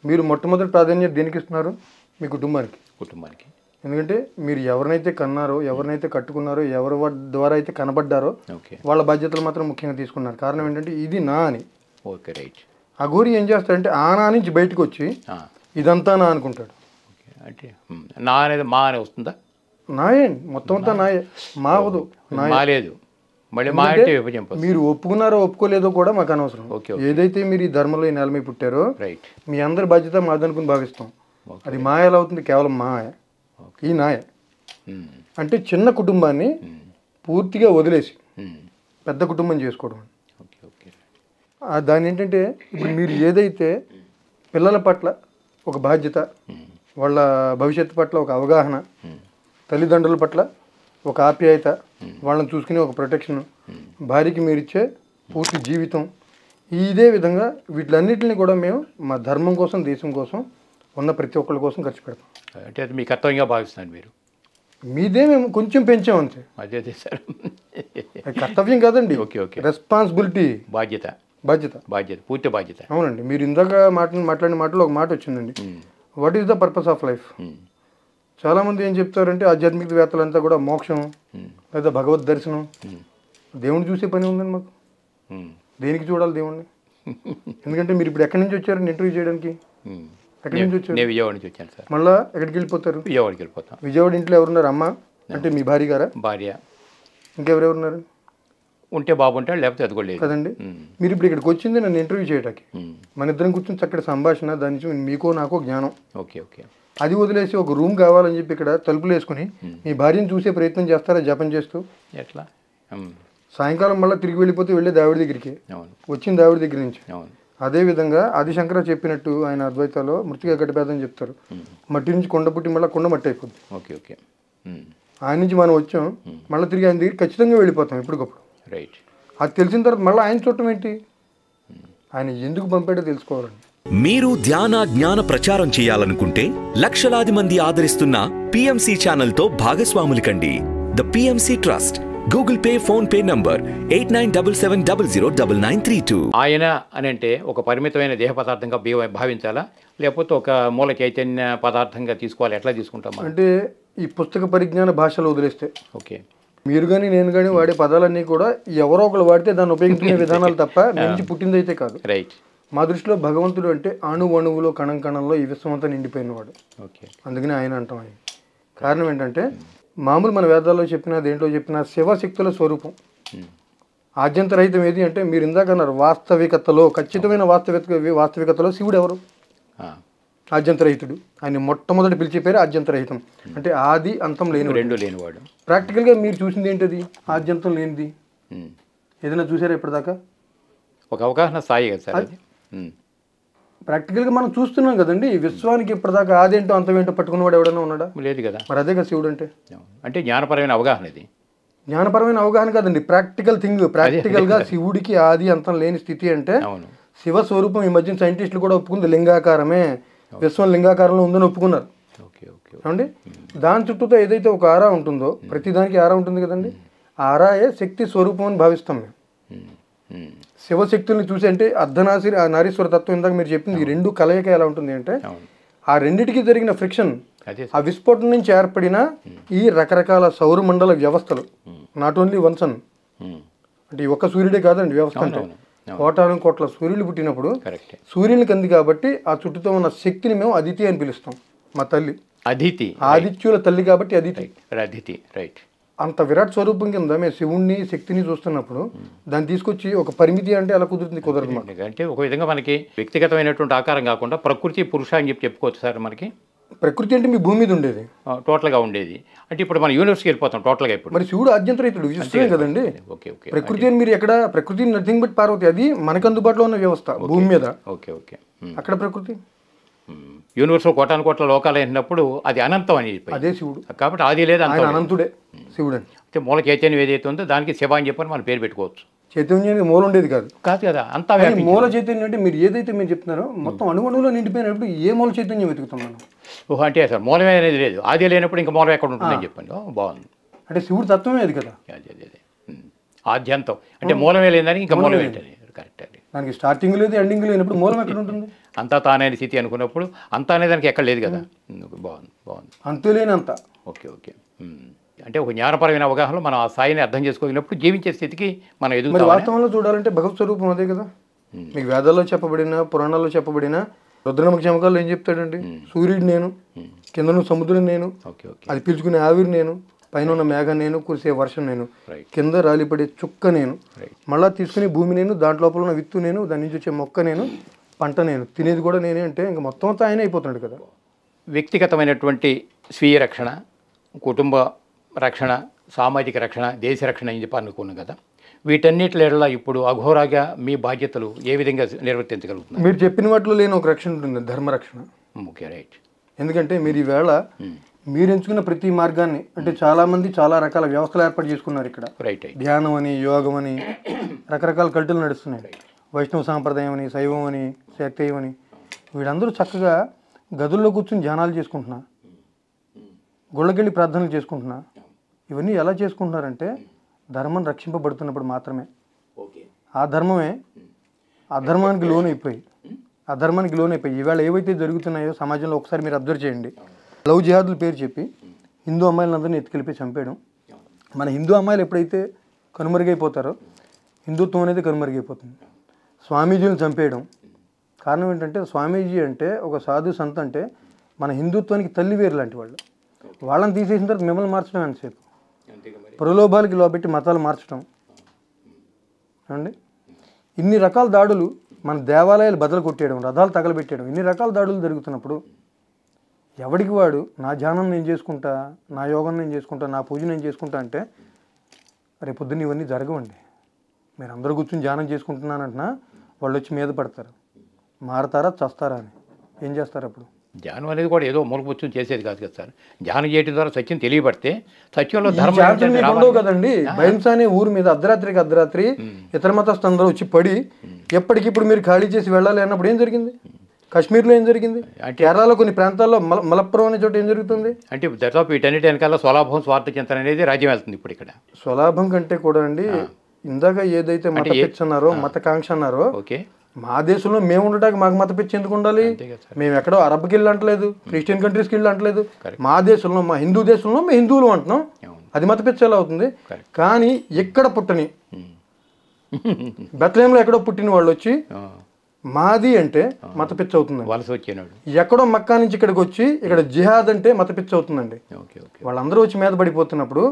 S2: మీరు మొట్టమొదటి ప్రాధాన్యత దేనికి ఇస్తున్నారు మీ కుటుంబానికి కుటుంబానికి ఎందుకంటే మీరు ఎవరినైతే కన్నారో ఎవరినైతే కట్టుకున్నారో ఎవరి ద్వారా అయితే కనబడ్డారో వాళ్ళ బాధ్యతలు మాత్రం ముఖ్యంగా తీసుకున్నారు కారణం ఏంటంటే ఇది నా అని ఓకే రైట్ ఆ అఘోరి ఏం చేస్తాడంటే ఆ నా నుంచి బయటకు వచ్చి ఇదంతా నా అనుకుంటాడు
S1: అంటే నా అనేది మా అనే వస్తుందా
S2: నాయే మొత్తం అంతా నాయే మా అవదు నా
S1: లేదు మా మీరు
S2: ఒప్పుకున్నారో ఒప్పుకోలేదో కూడా మాకు అనవసరం ఏదైతే మీరు ఈ ధర్మంలో ఈ నెల మీ పుట్టారో మీ అందరి బాధ్యత మాదనుకుని భావిస్తాం అది మాయ ఎలా అవుతుంది కేవలం మాయ ఈ నాయ hmm. అంటే చిన్న కుటుంబాన్ని hmm. పూర్తిగా వదిలేసి hmm. పెద్ద కుటుంబం చేసుకోవడం దాని ఏంటంటే ఇప్పుడు మీరు ఏదైతే పిల్లల పట్ల ఒక బాధ్యత వాళ్ళ భవిష్యత్తు పట్ల ఒక అవగాహన తల్లిదండ్రుల పట్ల ఒక ఆప్యాయత వాళ్ళని చూసుకునే ఒక ప్రొటెక్షన్ భార్యకి మీరు ఇచ్చే పూర్తి జీవితం ఇదే విధంగా వీటిలన్నింటిని కూడా మేము మా ధర్మం కోసం దేశం కోసం ఉన్న ప్రతి ఒక్కరి కోసం ఖర్చు పెడతాం
S1: అంటే అది మీ కర్తవ్యంగా భావిస్తున్నాను మీరు
S2: మీదే మేము కొంచెం పెంచామంతే అదే అదే సార్ కర్తవ్యం కాదండి ఓకే ఓకే రెస్పాన్సిబిలిటీ
S1: బాధ్యత బాధ్యత బాధ్యత పూర్తి బాధ్యత
S2: అవునండి మీరు ఇందాక మాట మాట్లాడిన మాటలో ఒక మాట వచ్చిందండి what is the purpose of life చాలా మంది ఏం చెప్తారంటే ఆధ్యాత్మిక వేత్తలంతా కూడా మోక్షం లేదా భగవద్ దర్శనం దేవుని చూసే పని ఉందండి మాకు దేనికి చూడాలి దేవుణ్ణి ఎందుకంటే మీరు ఇప్పుడు ఎక్కడి నుంచి వచ్చారు ఇంటర్వ్యూ చేయడానికి ఎక్కడి నుంచి వచ్చారు
S1: విజయవాడ నుంచి వచ్చాను సార్
S2: మళ్ళీ ఎక్కడికి వెళ్ళిపోతారు విజయవాడకి వెళ్ళిపోతాం విజయవాడ ఇంట్లో ఎవరున్నారు అమ్మ అంటే మీ భార్య గారా భార్య ఇంకెవరెవరున్నారు ఉంటే బాగుంటాడు లేకపోతే ఎదగలేదు కదండి మీరు ఇప్పుడు ఇక్కడికి వచ్చింది నన్ను ఇంటర్వ్యూ చేయడానికి మన ఇద్దరం కూర్చొని చక్కటి సంభాషణ దాని నుంచి మీకో నాకో జ్ఞానం ఓకే ఓకే అది వదిలేసి ఒక రూమ్ కావాలని చెప్పి ఇక్కడ తలుపులు వేసుకుని hmm. మీ భార్యను చూసే ప్రయత్నం చేస్తారా జపం చేస్తూ
S4: ఎట్లా hmm.
S2: సాయంకాలం మళ్ళీ తిరిగి వెళ్ళిపోతే వెళ్ళే దావిడి దగ్గరికి వచ్చిన దావిడి దగ్గర నుంచి అదేవిధంగా ఆదిశంకర చెప్పినట్టు ఆయన అద్వైతాలో మృతిగా గడిపేదని చెప్తారు hmm. మట్టి నుంచి కొండ పుట్టి మళ్ళీ కొండ మట్టి అయిపోతుంది ఓకే ఓకే ఆయన నుంచి మనం వచ్చాం మళ్ళీ తిరిగి ఆయన దగ్గర ఖచ్చితంగా వెళ్ళిపోతాం ఎప్పటికప్పుడు రైట్ అది తెలిసిన తర్వాత మళ్ళీ ఆయన చూడటం ఏంటి ఆయన ఎందుకు పంపాడో తెలుసుకోవాలండి
S3: మీరు ధ్యాన జ్ఞాన ప్రచారం చేయాలనుకుంటే లక్షలాది మంది ఆదరిస్తున్న పిఎంసి ఛానల్తో భాగస్వాములు కండి the PMC trust Google pay phone pay number eight nine double seven double zero double nine three two ఆయన అని
S1: అంటే ఒక పరిమితమైన దేహ పదార్థంగా భావించాలా లేకపోతే ఒక మూల చైతన్య పదార్థంగా తీసుకోవాలి ఎట్లా తీసుకుంటాం
S2: అంటే ఈ పుస్తక పరిజ్ఞాన భాషలో వదిలేస్తే ఓకే మీరు కానీ నేను కానీ వాడే పదాలన్నీ కూడా ఎవరో ఒకరు వాడితే దాన్ని ఉపయోగించుకునే విధానాలు తప్ప మంచి పుట్టిందైతే కాదు రైట్ మా దృష్టిలో భగవంతుడు అంటే అణు అణువులో కణం కణంలో ఈ విశ్వమంతా నిండిపోయినవాడు ఓకే అందుకని ఆయన అంటాం ఆయన కారణం ఏంటంటే మామూలు మన వేదాల్లో చెప్పినా దేంట్లో చెప్పినా శివశక్తుల స్వరూపం ఆద్యంతరహితం ఏది అంటే మీరు ఇందాక అన్నారు వాస్తవికతలో ఖచ్చితమైన వాస్తవిక వాస్తవికతలో శివుడు ఎవరు ఆద్యంతరహితుడు ఆయన మొట్టమొదటి పిలిచే పేరు ఆద్యంతరహితం అంటే ఆది అంతం లేని
S1: రెండు లేనివాడు
S2: ప్రాక్టికల్గా మీరు చూసింది ఏంటది ఆద్యంతం లేనిది ఏదైనా చూసారా ఇప్పటిదాకా
S1: ఒక అవగాహన స్థాయి కదా సార్
S2: ప్రాక్టికల్గా మనం చూస్తున్నాం కదండి విశ్వానికి ఇప్పటిదాకా అదేంటో అంతమేంటో పట్టుకున్నవాడు ఎవడన్నా ఉన్నాడా లేదు కదా మరి అదే కదా శివుడు అంటే
S1: అంటే జ్ఞానపరమైన అవగాహన ఇది
S2: జ్ఞానపరమైన అవగాహన కదండి ప్రాక్టికల్ థింగ్ ప్రాక్టికల్గా శివుడికి ఆది అంతం లేని స్థితి అంటే శివ స్వరూపం ఈ మధ్యన సైంటిస్టులు కూడా ఒప్పుకుంది లింగాకారమే విశ్వం లింగాకారంలో ఉందని ఒప్పుకున్నారు అండి దాని చుట్టూతో ఏదైతే ఒక ఆరా ఉంటుందో ప్రతిదానికి ఆరా ఉంటుంది కదండి ఆరాయే శక్తి స్వరూపం అని భావిస్తాం మేము శివశక్తుల్ని చూసి అంటే ఆ నారీశ్వర తత్వం ఇందాక మీరు చెప్పింది రెండు కలయిక ఎలా ఉంటుంది అంటే ఆ రెండిటికి జరిగిన ఫ్రిక్షన్ ఆ విస్ఫోటం నుంచి ఏర్పడిన ఈ రకరకాల సౌర మండల వ్యవస్థలు నాట్ ఓన్లీ వన్ అంటే ఈ ఒక్క సూర్యుడే కాదండి వ్యవస్థ అంటే కోటాను కోట్ల సూర్యులు పుట్టినప్పుడు సూర్యుని కంది కాబట్టి ఆ చుట్టూతో ఉన్న శక్తిని మేము అదితి అని పిలుస్తాం మా తల్లి అదితి ఆదిత్యుల తల్లి కాబట్టి అదితి అదితి రైట్ అంత విరాట్ స్వరూపం కింద మేము శివుణ్ణి శక్తిని చూస్తున్నప్పుడు దాన్ని తీసుకొచ్చి ఒక పరిమితి అంటే అలా కుదురుతుంది కుదరదు అంటే
S1: ఒక విధంగా మనకి వ్యక్తిగతమైనటువంటి ఆకారం కాకుండా ప్రకృతి పురుష అని చెప్పి చెప్పుకోవచ్చు సార్ మనకి
S2: ప్రకృతి అంటే మీ భూమి మీద ఉండేది
S1: టోటల్గా ఉండేది అంటే ఇప్పుడు మన యూనివర్స్కి వెళ్ళిపోతాం టోటల్గా
S2: ఇప్పుడు మరి శివుడు అర్జంతరైతుడు ఇష్టమే కదండి
S1: ఓకే ఓకే ప్రకృతి
S2: అని మీరు ఎక్కడ ప్రకృతి నథింగ్ బట్ పార్వతి అది మనకు అందుబాటులో ఉన్న వ్యవస్థ భూమి మీద ఓకే ఓకే అక్కడ ప్రకృతి
S1: యూనివర్స్లో కోటాను కోట్ల లోకాలు అయినప్పుడు అది అనంతం అని చెప్పి అదే శివుడు కాబట్టి అది లేదు అంత అనంతుడే శివుడు అని అంటే మూల చైతన్యం ఏదైతే ఉందో దానికి శివ అని చెప్పని మనం పేరు పెట్టుకోవచ్చు
S2: చైతన్యం మూల ఉండేది కాదు కాదు కదా అంత మూల చైతన్యం అంటే మీరు ఏదైతే మీరు చెప్తున్నారో మొత్తం అణుగుణులో నిండిపోయినప్పుడు ఏ మూల చైతన్యం వెతుకుతున్నాను
S1: ఓహో అంటే సార్ మూలమే అనేది లేదు ఆది లేనప్పుడు ఇంకా మూలం ఎక్కడ ఉంటుందని చెప్పండి బాగుంది
S2: అంటే శివుడు తత్వమే అది కదా అదే అదే
S1: ఆద్యంతం అంటే మూలమే లేదని ఇంకా మూలం
S2: కరెక్ట్ దానికి స్టార్టింగ్ లేదు ఎండింగ్ లేనప్పుడు మూలం ఎక్కడ ఉంటుంది
S1: అంతా తానే స్థితి అనుకున్నప్పుడు అంతా అనే దానికి ఎక్కడ లేదు కదా hmm. బాగుంది బాగుంది
S2: అంతే లేని అంత
S1: ఓకే ఓకే అంటే ఒక జ్ఞానపరమైన అవగాహనలో మనం ఆ స్థాయిని అర్థం చేసుకోగలిగినప్పుడు జీవించే స్థితికి మనం ఎదుగు
S2: వాస్తవంలో చూడాలంటే భగవత్ స్వరూపం అదే కదా hmm. మీకు వేదాల్లో చెప్పబడిన పురాణాల్లో చెప్పబడిన రుద్రనమక్షమకాలు ఏం చెప్తాడండి hmm. సూర్యుడు నేను కింద సముద్రం నేను అది పిలుచుకునే ఆవిరి నేను పైన ఉన్న మేఘం నేను కురిసే వర్షం నేను కింద రాలిపడే చుక్క నేను మళ్ళీ తీసుకునే భూమి నేను దాంట్లో లోపల ఉన్న విత్తు నేను దాని నుంచి వచ్చే మొక్క నేను పంట నేను తినేది కూడా నేనే అంటే ఇంకా మొత్తం అంతా ఆయన అయిపోతున్నాడు కదా
S1: వ్యక్తిగతమైనటువంటి స్వీయ రక్షణ కుటుంబ రక్షణ సామాజిక రక్షణ దేశ రక్షణ అని చెప్పి కదా వీటన్నిటిలో ఇప్పుడు అఘోరాగా మీ బాధ్యతలు ఏ విధంగా నిర్వర్తించగలుగుతున్నారు
S2: మీరు చెప్పిన వాటిలో లేని ఒక రక్షణ ఉంటుంది ధర్మరక్షణ ఓకే రైట్ ఎందుకంటే మీరు ఈవేళ hmm. మీరు ఎంచుకున్న ప్రతి మార్గాన్ని అంటే చాలామంది చాలా రకాల వ్యవస్థలు ఏర్పాటు చేసుకున్నారు ఇక్కడ రైట్ ధ్యానం అని యోగం అని రకరకాల కల్టులు నడుస్తున్నాయి వైష్ణవ సాంప్రదాయం అని శైవం అని శక్తయం అని వీళ్ళందరూ చక్కగా గదుల్లో కూర్చుని ధ్యానాలు చేసుకుంటున్నా గుళ్ళకెళ్ళి ప్రార్థనలు చేసుకుంటున్నా ఇవన్నీ ఎలా చేసుకుంటున్నారంటే ధర్మం రక్షింపబడుతున్నప్పుడు మాత్రమే ఆ ధర్మమే అధర్మానికి లోనైపోయి అధర్మానికి అయిపోయి ఇవాళ ఏవైతే జరుగుతున్నాయో సమాజంలో ఒకసారి మీరు అబ్జర్వ్ చేయండి లవ్ జిహాదుల పేరు చెప్పి హిందూ అమ్మాయిలందరినీ ఎత్తుకెళ్ళిపోయి చంపేయడం మన హిందూ అమ్మాయిలు ఎప్పుడైతే కనుమరుగైపోతారో హిందుత్వం అనేది కనుమరుగైపోతుంది స్వామీజీని చంపేయడం కారణం ఏంటంటే స్వామీజీ అంటే ఒక సాధు సంత అంటే మన హిందుత్వానికి తల్లి వేరు లాంటి వాళ్ళు వాళ్ళని తీసేసిన తర్వాత మిమ్మల్ని మార్చడం అంతసేపు ప్రలోభాలకి లోపెట్టి మతాలు మార్చడం అండి ఇన్ని రకాల దాడులు మన దేవాలయాలు బదలు కొట్టేయడం రథాలు తగలబెట్టేయడం ఇన్ని రకాల దాడులు జరుగుతున్నప్పుడు ఎవడికి వాడు నా ధ్యానం నేను చేసుకుంటా నా యోగం నేను చేసుకుంటా నా పూజ నేను చేసుకుంటా అంటే రేపు పొద్దున్న ఇవన్నీ జరగవండి మీరు అందరూ కూర్చొని ధ్యానం చేసుకుంటున్నానంటున్నా వాళ్ళు వచ్చి మీద పడతారు మారతారా చస్తారా అని ఏం చేస్తారు అప్పుడు ధ్యానం
S1: అనేది కూడా ఏదో వచ్చి చేసేది కాదు కదా సార్ ధ్యానం చేయడం ద్వారా సత్యం తెలియబడితే సత్యంలో ధర్మం కదండి బహింస
S2: అనే ఊరు మీద అర్ధరాత్రికి అర్ధరాత్రి ఇతర మతస్థులందరూ వచ్చి పడి ఎప్పటికిప్పుడు మీరు ఖాళీ చేసి వెళ్ళాలి అన్నప్పుడు ఏం జరిగింది కశ్మీర్లో ఏం జరిగింది కేరళలో కొన్ని ప్రాంతాల్లో మల మలప్పురం అనే చోట ఏం జరుగుతుంది
S1: అంటే దరిదాపు వీటన్నిటి వెనకాల స్వలాభం స్వార్థ చింతన అనేది రాజ్యం వెళ్తుంది
S2: ఇప్పుడు ఇక్కడ స్వలాభం కంటే కూడా అండి ఇందాక ఏదైతే మత పిచ్చి అన్నారో మత కాంక్ష అన్నారో ఓకే మా దేశంలో మేము ఉండటానికి మాకు మత పిచ్చి ఎందుకు ఉండాలి మేము ఎక్కడో అరబ్కి వెళ్ళి అంటలేదు క్రిస్టియన్ కంట్రీస్కి వెళ్ళి అంటలేదు మా దేశంలో మా హిందూ దేశంలో మేము హిందువులు అంటున్నాం అది మత పిచ్చేలా అవుతుంది కానీ ఎక్కడ పుట్టని బెత్లేంలో ఎక్కడో పుట్టిన వాళ్ళు వచ్చి మాది అంటే మత అవుతుంది వలస ఎక్కడో మక్కా నుంచి ఇక్కడికి వచ్చి ఇక్కడ జిహాద్ అంటే మత అవుతుందండి వాళ్ళందరూ వచ్చి మీద పడిపోతున్నప్పుడు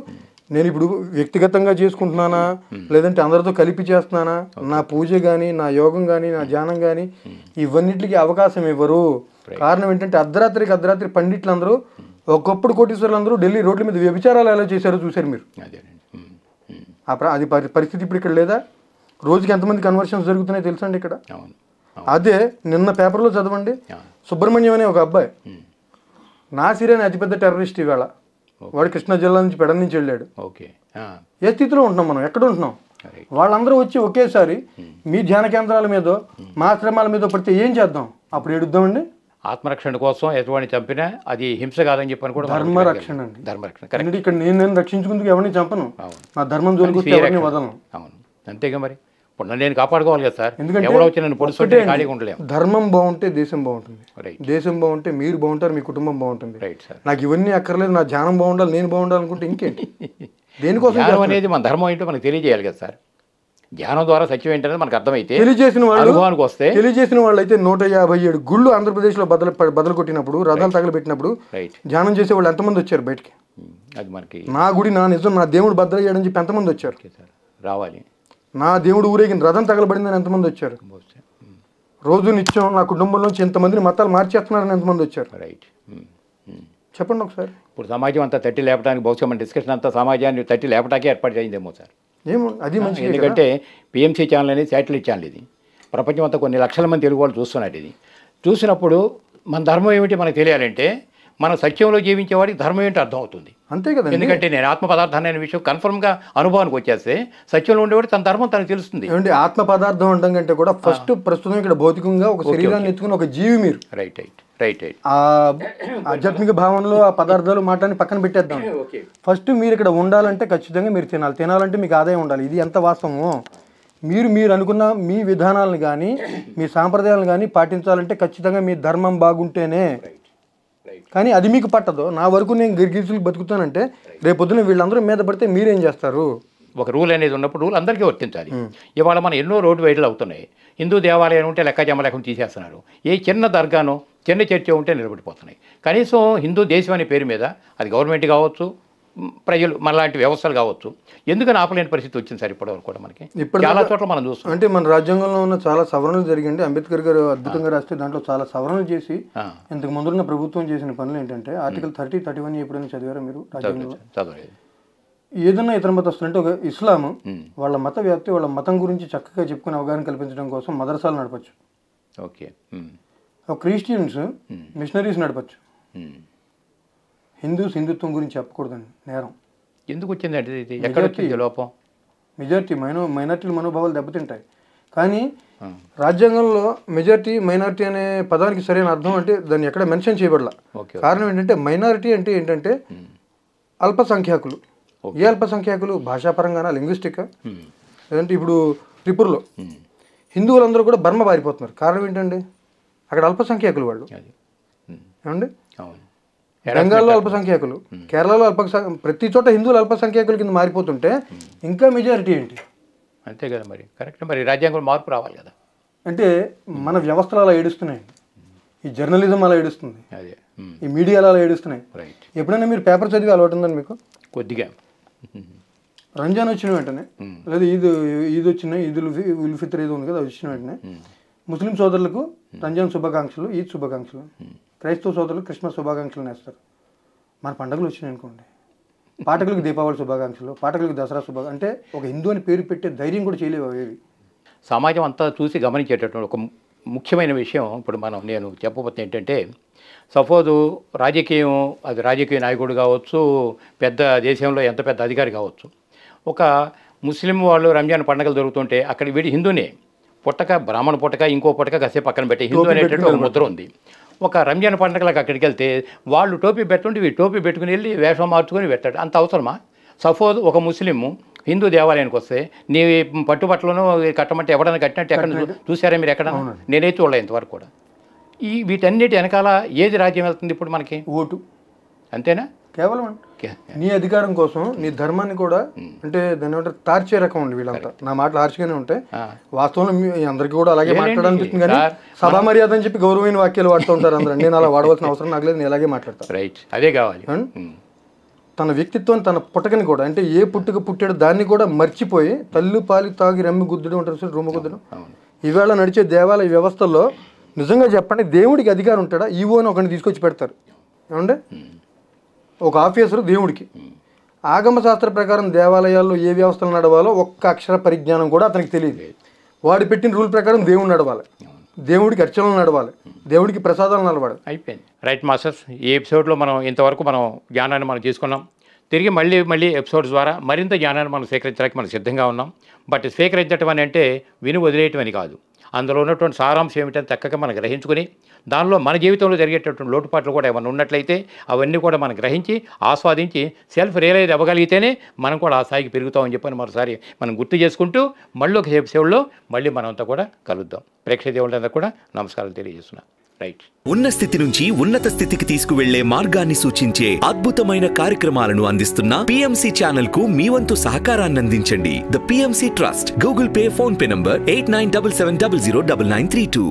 S2: నేను ఇప్పుడు వ్యక్తిగతంగా చేసుకుంటున్నానా లేదంటే అందరితో కలిపి చేస్తున్నానా నా పూజ కానీ నా యోగం కానీ నా ధ్యానం కానీ ఇవన్నిటికి అవకాశం ఇవ్వరు కారణం ఏంటంటే అర్ధరాత్రికి అర్ధరాత్రి పండిట్లందరూ ఒకప్పుడు కోటీశ్వరులు అందరూ ఢిల్లీ రోడ్ల మీద వ్యభిచారాలు ఎలా చేశారో చూశారు మీరు అది పరిస్థితి ఇప్పుడు ఇక్కడ లేదా రోజుకి ఎంతమంది కన్వర్షన్స్ జరుగుతున్నాయో తెలుసండి ఇక్కడ అదే నిన్న పేపర్లో చదవండి సుబ్రహ్మణ్యం అనే ఒక అబ్బాయి నా అనే అతిపెద్ద టెర్రరిస్ట్ ఇవాళ వాడు కృష్ణా జిల్లా నుంచి పెడ నుంచి వెళ్ళాడు ఓకే ఏ స్థితిలో ఉంటున్నాం మనం ఎక్కడ ఉంటున్నాం వాళ్ళందరూ వచ్చి ఒకేసారి మీ ధ్యాన కేంద్రాల మీద మా మీద పడితే ఏం చేద్దాం అప్పుడు ఏడుద్దామండి
S1: ఆత్మరక్షణ కోసం ఎటువంటి చంపినా అది హింస కాదని చెప్పని కూడా ధర్మరక్షణ
S2: అండి ధర్మరక్షణ ఇక్కడ నేను నేను రక్షించుకుందుకు ఎవరిని చంపను నా ధర్మం జోలికి వదలను
S1: అవును అంతేగా మరి ఇప్పుడు నేను కాపాడుకోవాలి కదా సార్ ఎందుకంటే వచ్చి నన్ను పొడుస్తుంటే ఖాళీగా ఉండలేము
S2: ధర్మం బాగుంటే దేశం బాగుంటుంది దేశం బాగుంటే మీరు బాగుంటారు మీ కుటుంబం బాగుంటుంది రైట్ సార్ నాకు ఇవన్నీ అక్కర్లేదు నా ధ్యానం బాగుండాలి నేను బాగుండాలనుకుంటే ఇంకేంటి
S1: దేనికోసం ధ్యానం అనేది మన ధర్మం ఏంటో మనకు తెలియజేయాలి కదా సార్ ధ్యానం ద్వారా సత్యం ఏంటనేది మనకు అర్థమైతే తెలియజేసిన వాళ్ళు
S2: వస్తే తెలియజేసిన వాళ్ళు అయితే నూట యాభై ఏడు గుళ్ళు ఆంధ్రప్రదేశ్లో బదలు బదలు కొట్టినప్పుడు రథాలు తగలబెట్టినప్పుడు ధ్యానం చేసే వాళ్ళు ఎంతమంది వచ్చారు బయటికి hmm. అది మనకి నా గుడి నా నిజం నా దేవుడు బద్దలు చేయడం చెప్పి ఎంతమంది వచ్చారు రావాలి నా దేవుడు ఊరేగిన రథం తగలబడిందని ఎంతమంది వచ్చారు రోజు నిత్యం నా కుటుంబంలోంచి ఎంతమందిని మతాలు మార్చేస్తున్నారని ఎంతమంది వచ్చారు రైట్ చెప్పండి ఒకసారి
S1: ఇప్పుడు సమాజం అంతా తట్టి లేపడానికి బహుశా మన డిస్కషన్ అంతా సమాజాన్ని తట్టి లేపడానికి ఏర్పాటు చేయిందేమో సార్
S2: ఏమో అది మంచి ఎందుకంటే
S1: పిఎంసీ ఛానల్ అనేది శాటిలైట్ ఛానల్ ఇది ప్రపంచం అంతా కొన్ని లక్షల మంది తెలుగు వాళ్ళు చూస్తున్నారు ఇది చూసినప్పుడు మన ధర్మం ఏమిటి మనకు తెలియాలంటే మన సత్యంలో జీవించేవాడికి ధర్మం ఏంటో అర్థం అవుతుంది అంతే కదా ఎందుకంటే నేను ఆత్మ పదార్థాన్ని అనే విషయం
S2: కన్ఫర్మ్గా అనుభవానికి వచ్చేస్తే సత్యంలో ఉండేవాడు తన ధర్మం తనకు తెలుస్తుంది ఆత్మ పదార్థం ఉండడం కంటే కూడా ఫస్ట్ ప్రస్తుతం ఇక్కడ భౌతికంగా ఒక శరీరాన్ని ఎత్తుకుని ఒక జీవి మీరు
S1: రైట్ రైట్ రైట్ రైట్
S2: ఆ ఆధ్యాత్మిక భావనలో ఆ పదార్థాలు మాటని పక్కన పెట్టేద్దాం ఫస్ట్ మీరు ఇక్కడ ఉండాలంటే ఖచ్చితంగా మీరు తినాలి తినాలంటే మీకు ఆదాయం ఉండాలి ఇది ఎంత వాస్తవమో మీరు మీరు అనుకున్న మీ విధానాలను కానీ మీ సాంప్రదాయాలను కానీ పాటించాలంటే ఖచ్చితంగా మీ ధర్మం బాగుంటేనే కానీ అది మీకు పట్టదు నా వరకు నేను గిరిగిరిసులు బతుకుతానంటే రేపొద్దున వీళ్ళందరూ మీద పడితే మీరేం చేస్తారు
S1: ఒక రూల్ అనేది ఉన్నప్పుడు రూల్ అందరికీ వర్తించాలి ఇవాళ మనం ఎన్నో రోడ్డు వైడ్లు అవుతున్నాయి హిందూ దేవాలయం ఉంటే లెక్క జమ లేకుండా తీసేస్తున్నారు ఏ చిన్న దర్గానో చిన్న చర్చ ఉంటే నిలబడిపోతున్నాయి కనీసం హిందూ దేశం అనే పేరు మీద అది గవర్నమెంట్ కావచ్చు ప్రజలు మనలాంటి వ్యవస్థలు కావచ్చు ఎందుకని ఆపలేని పరిస్థితి వచ్చింది సార్ ఇప్పటివరకు కూడా మనకి ఇప్పుడు చాలా చోట్ల
S2: మనం చూస్తాం అంటే మన రాజ్యాంగంలో ఉన్న చాలా సవరణలు జరిగింది అంబేద్కర్ గారు అద్భుతంగా రాస్తే దాంట్లో చాలా సవరణలు చేసి ఇంతకు ముందున్న ప్రభుత్వం చేసిన పనులు ఏంటంటే ఆర్టికల్ థర్టీ థర్టీ వన్ ఎప్పుడైనా చదివారా మీరు ఏదన్నా ఇతర మతస్తులంటే ఒక ఇస్లాం వాళ్ళ మత వ్యాప్తి వాళ్ళ మతం గురించి చక్కగా చెప్పుకునే అవగాహన కల్పించడం కోసం మదర్సాలు నడపచ్చు ఓకే క్రిస్టియన్స్ మిషనరీస్ నడపచ్చు హిందూస్ హిందుత్వం గురించి చెప్పకూడదండి నేరం ఎందుకు
S1: వచ్చిందంటే ఎక్కడ వచ్చింది
S2: లోపం మెజార్టీ మైనో మైనార్టీల మనోభావాలు దెబ్బతింటాయి కానీ రాజ్యాంగంలో మెజార్టీ మైనార్టీ అనే పదానికి సరైన అర్థం అంటే దాన్ని ఎక్కడ మెన్షన్ చేయబడలా కారణం ఏంటంటే మైనారిటీ అంటే ఏంటంటే అల్పసంఖ్యాకులు ఏ అల్పసంఖ్యాకులు భాషాపరంగానా లింగ్విస్టిక్ లేదంటే ఇప్పుడు త్రిపురలో హిందువులందరూ కూడా బర్మ పారిపోతున్నారు కారణం ఏంటండి అక్కడ అల్పసంఖ్యాకులు వాళ్ళు ఏమండి బెంగాల్లో అల్పసంఖ్యాకులు కేరళలో అల్పసంఖ్య ప్రతి చోట హిందువులు అల్పసంఖ్యాకుల కింద మారిపోతుంటే ఇంకా మెజారిటీ ఏంటి
S1: అంతే కదా మరి కరెక్ట్ మరి రాజ్యాంగం మార్పు రావాలి కదా
S2: అంటే మన వ్యవస్థలు అలా ఏడుస్తున్నాయి ఈ జర్నలిజం అలా ఏడుస్తుంది అదే ఈ మీడియా అలా ఏడుస్తున్నాయి ఎప్పుడైనా మీరు పేపర్ చదివి అలవాటు ఉందండి మీకు కొద్దిగా రంజాన్ వచ్చిన వెంటనే లేదా ఈద్ ఈద్ వచ్చిన ఈద్ ఉల్ ఫిత్ర్ ఉంది కదా వచ్చిన వెంటనే ముస్లిం సోదరులకు రంజాన్ శుభాకాంక్షలు ఈద్ శుభాకాంక్షలు క్రైస్తవ సోదరులు క్రిస్మస్ శుభాకాంక్షలు నేస్తారు మన పండుగలు వచ్చినాయి అనుకోండి పాటకులకి దీపావళి శుభాకాంక్షలు పాటకులకి దసరా శుభాక అంటే ఒక హిందూ అని పేరు పెట్టే ధైర్యం కూడా చేయలేవు అవేవి
S1: సమాజం అంతా చూసి గమనించేటటువంటి ఒక ముఖ్యమైన విషయం ఇప్పుడు మనం నేను చెప్పబోతే ఏంటంటే సపోజు రాజకీయం అది రాజకీయ నాయకుడు కావచ్చు పెద్ద దేశంలో ఎంత పెద్ద అధికారి కావచ్చు ఒక ముస్లిం వాళ్ళు రంజాన్ పండుగలు జరుగుతుంటే అక్కడ వీడి హిందూనే పుట్టక బ్రాహ్మణ పుట్టక ఇంకో పుట్టక కసే పక్కన పెట్టే హిందూ అనేటువంటి ఒక ముద్ర ఉంది ఒక రంజాన్ పండుగలకు అక్కడికి వెళ్తే వాళ్ళు టోపీ పెట్టుకుంటే వీ టోపీ పెట్టుకుని వెళ్ళి వేషం మార్చుకొని పెట్టాడు అంత అవసరమా సపోజ్ ఒక ముస్లిము హిందూ దేవాలయానికి వస్తే నీ పట్టుబట్టలను కట్టమంటే ఎవడన్నా కట్టినట్టు ఎక్కడ చూసారా మీరు ఎక్కడ నేనైతే చూడలే ఇంతవరకు కూడా ఈ వీటన్నిటి వెనకాల ఏది రాజ్యం వెళ్తుంది
S2: ఇప్పుడు మనకి ఓటు అంతేనా కేవలం నీ అధికారం కోసం నీ ధర్మాన్ని కూడా అంటే దాని ఏమంటే తార్చే రకం అండి వీళ్ళంతా నా మాటలు ఆర్చిగానే ఉంటాయి వాస్తవంలో మీ అందరికీ కూడా అలాగే మాట్లాడాలనిపిస్తుంది కానీ సభా మర్యాద అని చెప్పి గౌరవమైన వాక్యాలు వాడుతూ ఉంటారు అందరూ నేను అలా వాడవలసిన అవసరం నాకు లేదు నేను అలాగే మాట్లాడతాను రైట్ అదే కావాలి తన వ్యక్తిత్వం తన పుట్టకని కూడా అంటే ఏ పుట్టుక పుట్టాడో దాన్ని కూడా మర్చిపోయి తల్లు పాలి తాగి రమ్మి గుద్దుడు ఉంటారు రొమ్మ గుద్దడం ఈవేళ నడిచే దేవాలయ వ్యవస్థల్లో నిజంగా చెప్పండి దేవుడికి అధికారం ఉంటాడా ఈవో అని ఒకరిని తీసుకొచ్చి పెడతారు ఏమండే ఒక ఆఫీసరు దేవుడికి ఆగమశాస్త్ర ప్రకారం దేవాలయాల్లో ఏ వ్యవస్థలు నడవాలో ఒక్క అక్షర పరిజ్ఞానం కూడా అతనికి తెలియదు వాడు పెట్టిన రూల్ ప్రకారం దేవుడు నడవాలి దేవుడికి అర్చనలు నడవాలి దేవుడికి ప్రసాదాలు నడవాలి అయిపోయింది
S1: రైట్ మాస్టర్స్ ఈ ఎపిసోడ్లో మనం ఇంతవరకు మనం జ్ఞానాన్ని మనం తీసుకున్నాం తిరిగి మళ్ళీ మళ్ళీ ఎపిసోడ్స్ ద్వారా మరింత జ్ఞానాన్ని మనం స్వీకరించడానికి మనం సిద్ధంగా ఉన్నాం బట్ స్వీకరించడం అని అంటే విని వదిలేయటం అని కాదు అందులో ఉన్నటువంటి సారాంశం ఏమిటని చక్కగా మనం గ్రహించుకుని దానిలో మన జీవితంలో జరిగేటటువంటి లోటుపాట్లు కూడా ఏమైనా ఉన్నట్లయితే అవన్నీ కూడా మనం గ్రహించి ఆస్వాదించి సెల్ఫ్ రియలైజ్ అవ్వగలిగితేనే మనం కూడా ఆ స్థాయికి పెరుగుతామని చెప్పని మరోసారి మనం గుర్తు చేసుకుంటూ మళ్ళీ ఒక సేవలో మళ్ళీ మనంతా కూడా కలుద్దాం ప్రేక్షక దేవుళ్ళంతా కూడా నమస్కారం తెలియజేస్తున్నాను రైట్
S3: ఉన్న స్థితి నుంచి ఉన్నత స్థితికి తీసుకువెళ్లే మార్గాన్ని సూచించే అద్భుతమైన కార్యక్రమాలను అందిస్తున్న పిఎంసి ఛానల్ కు మీ వంతు సహకారాన్ని అందించండి the PMC trust Google pay phone pay number eight nine double seven double zero double nine three two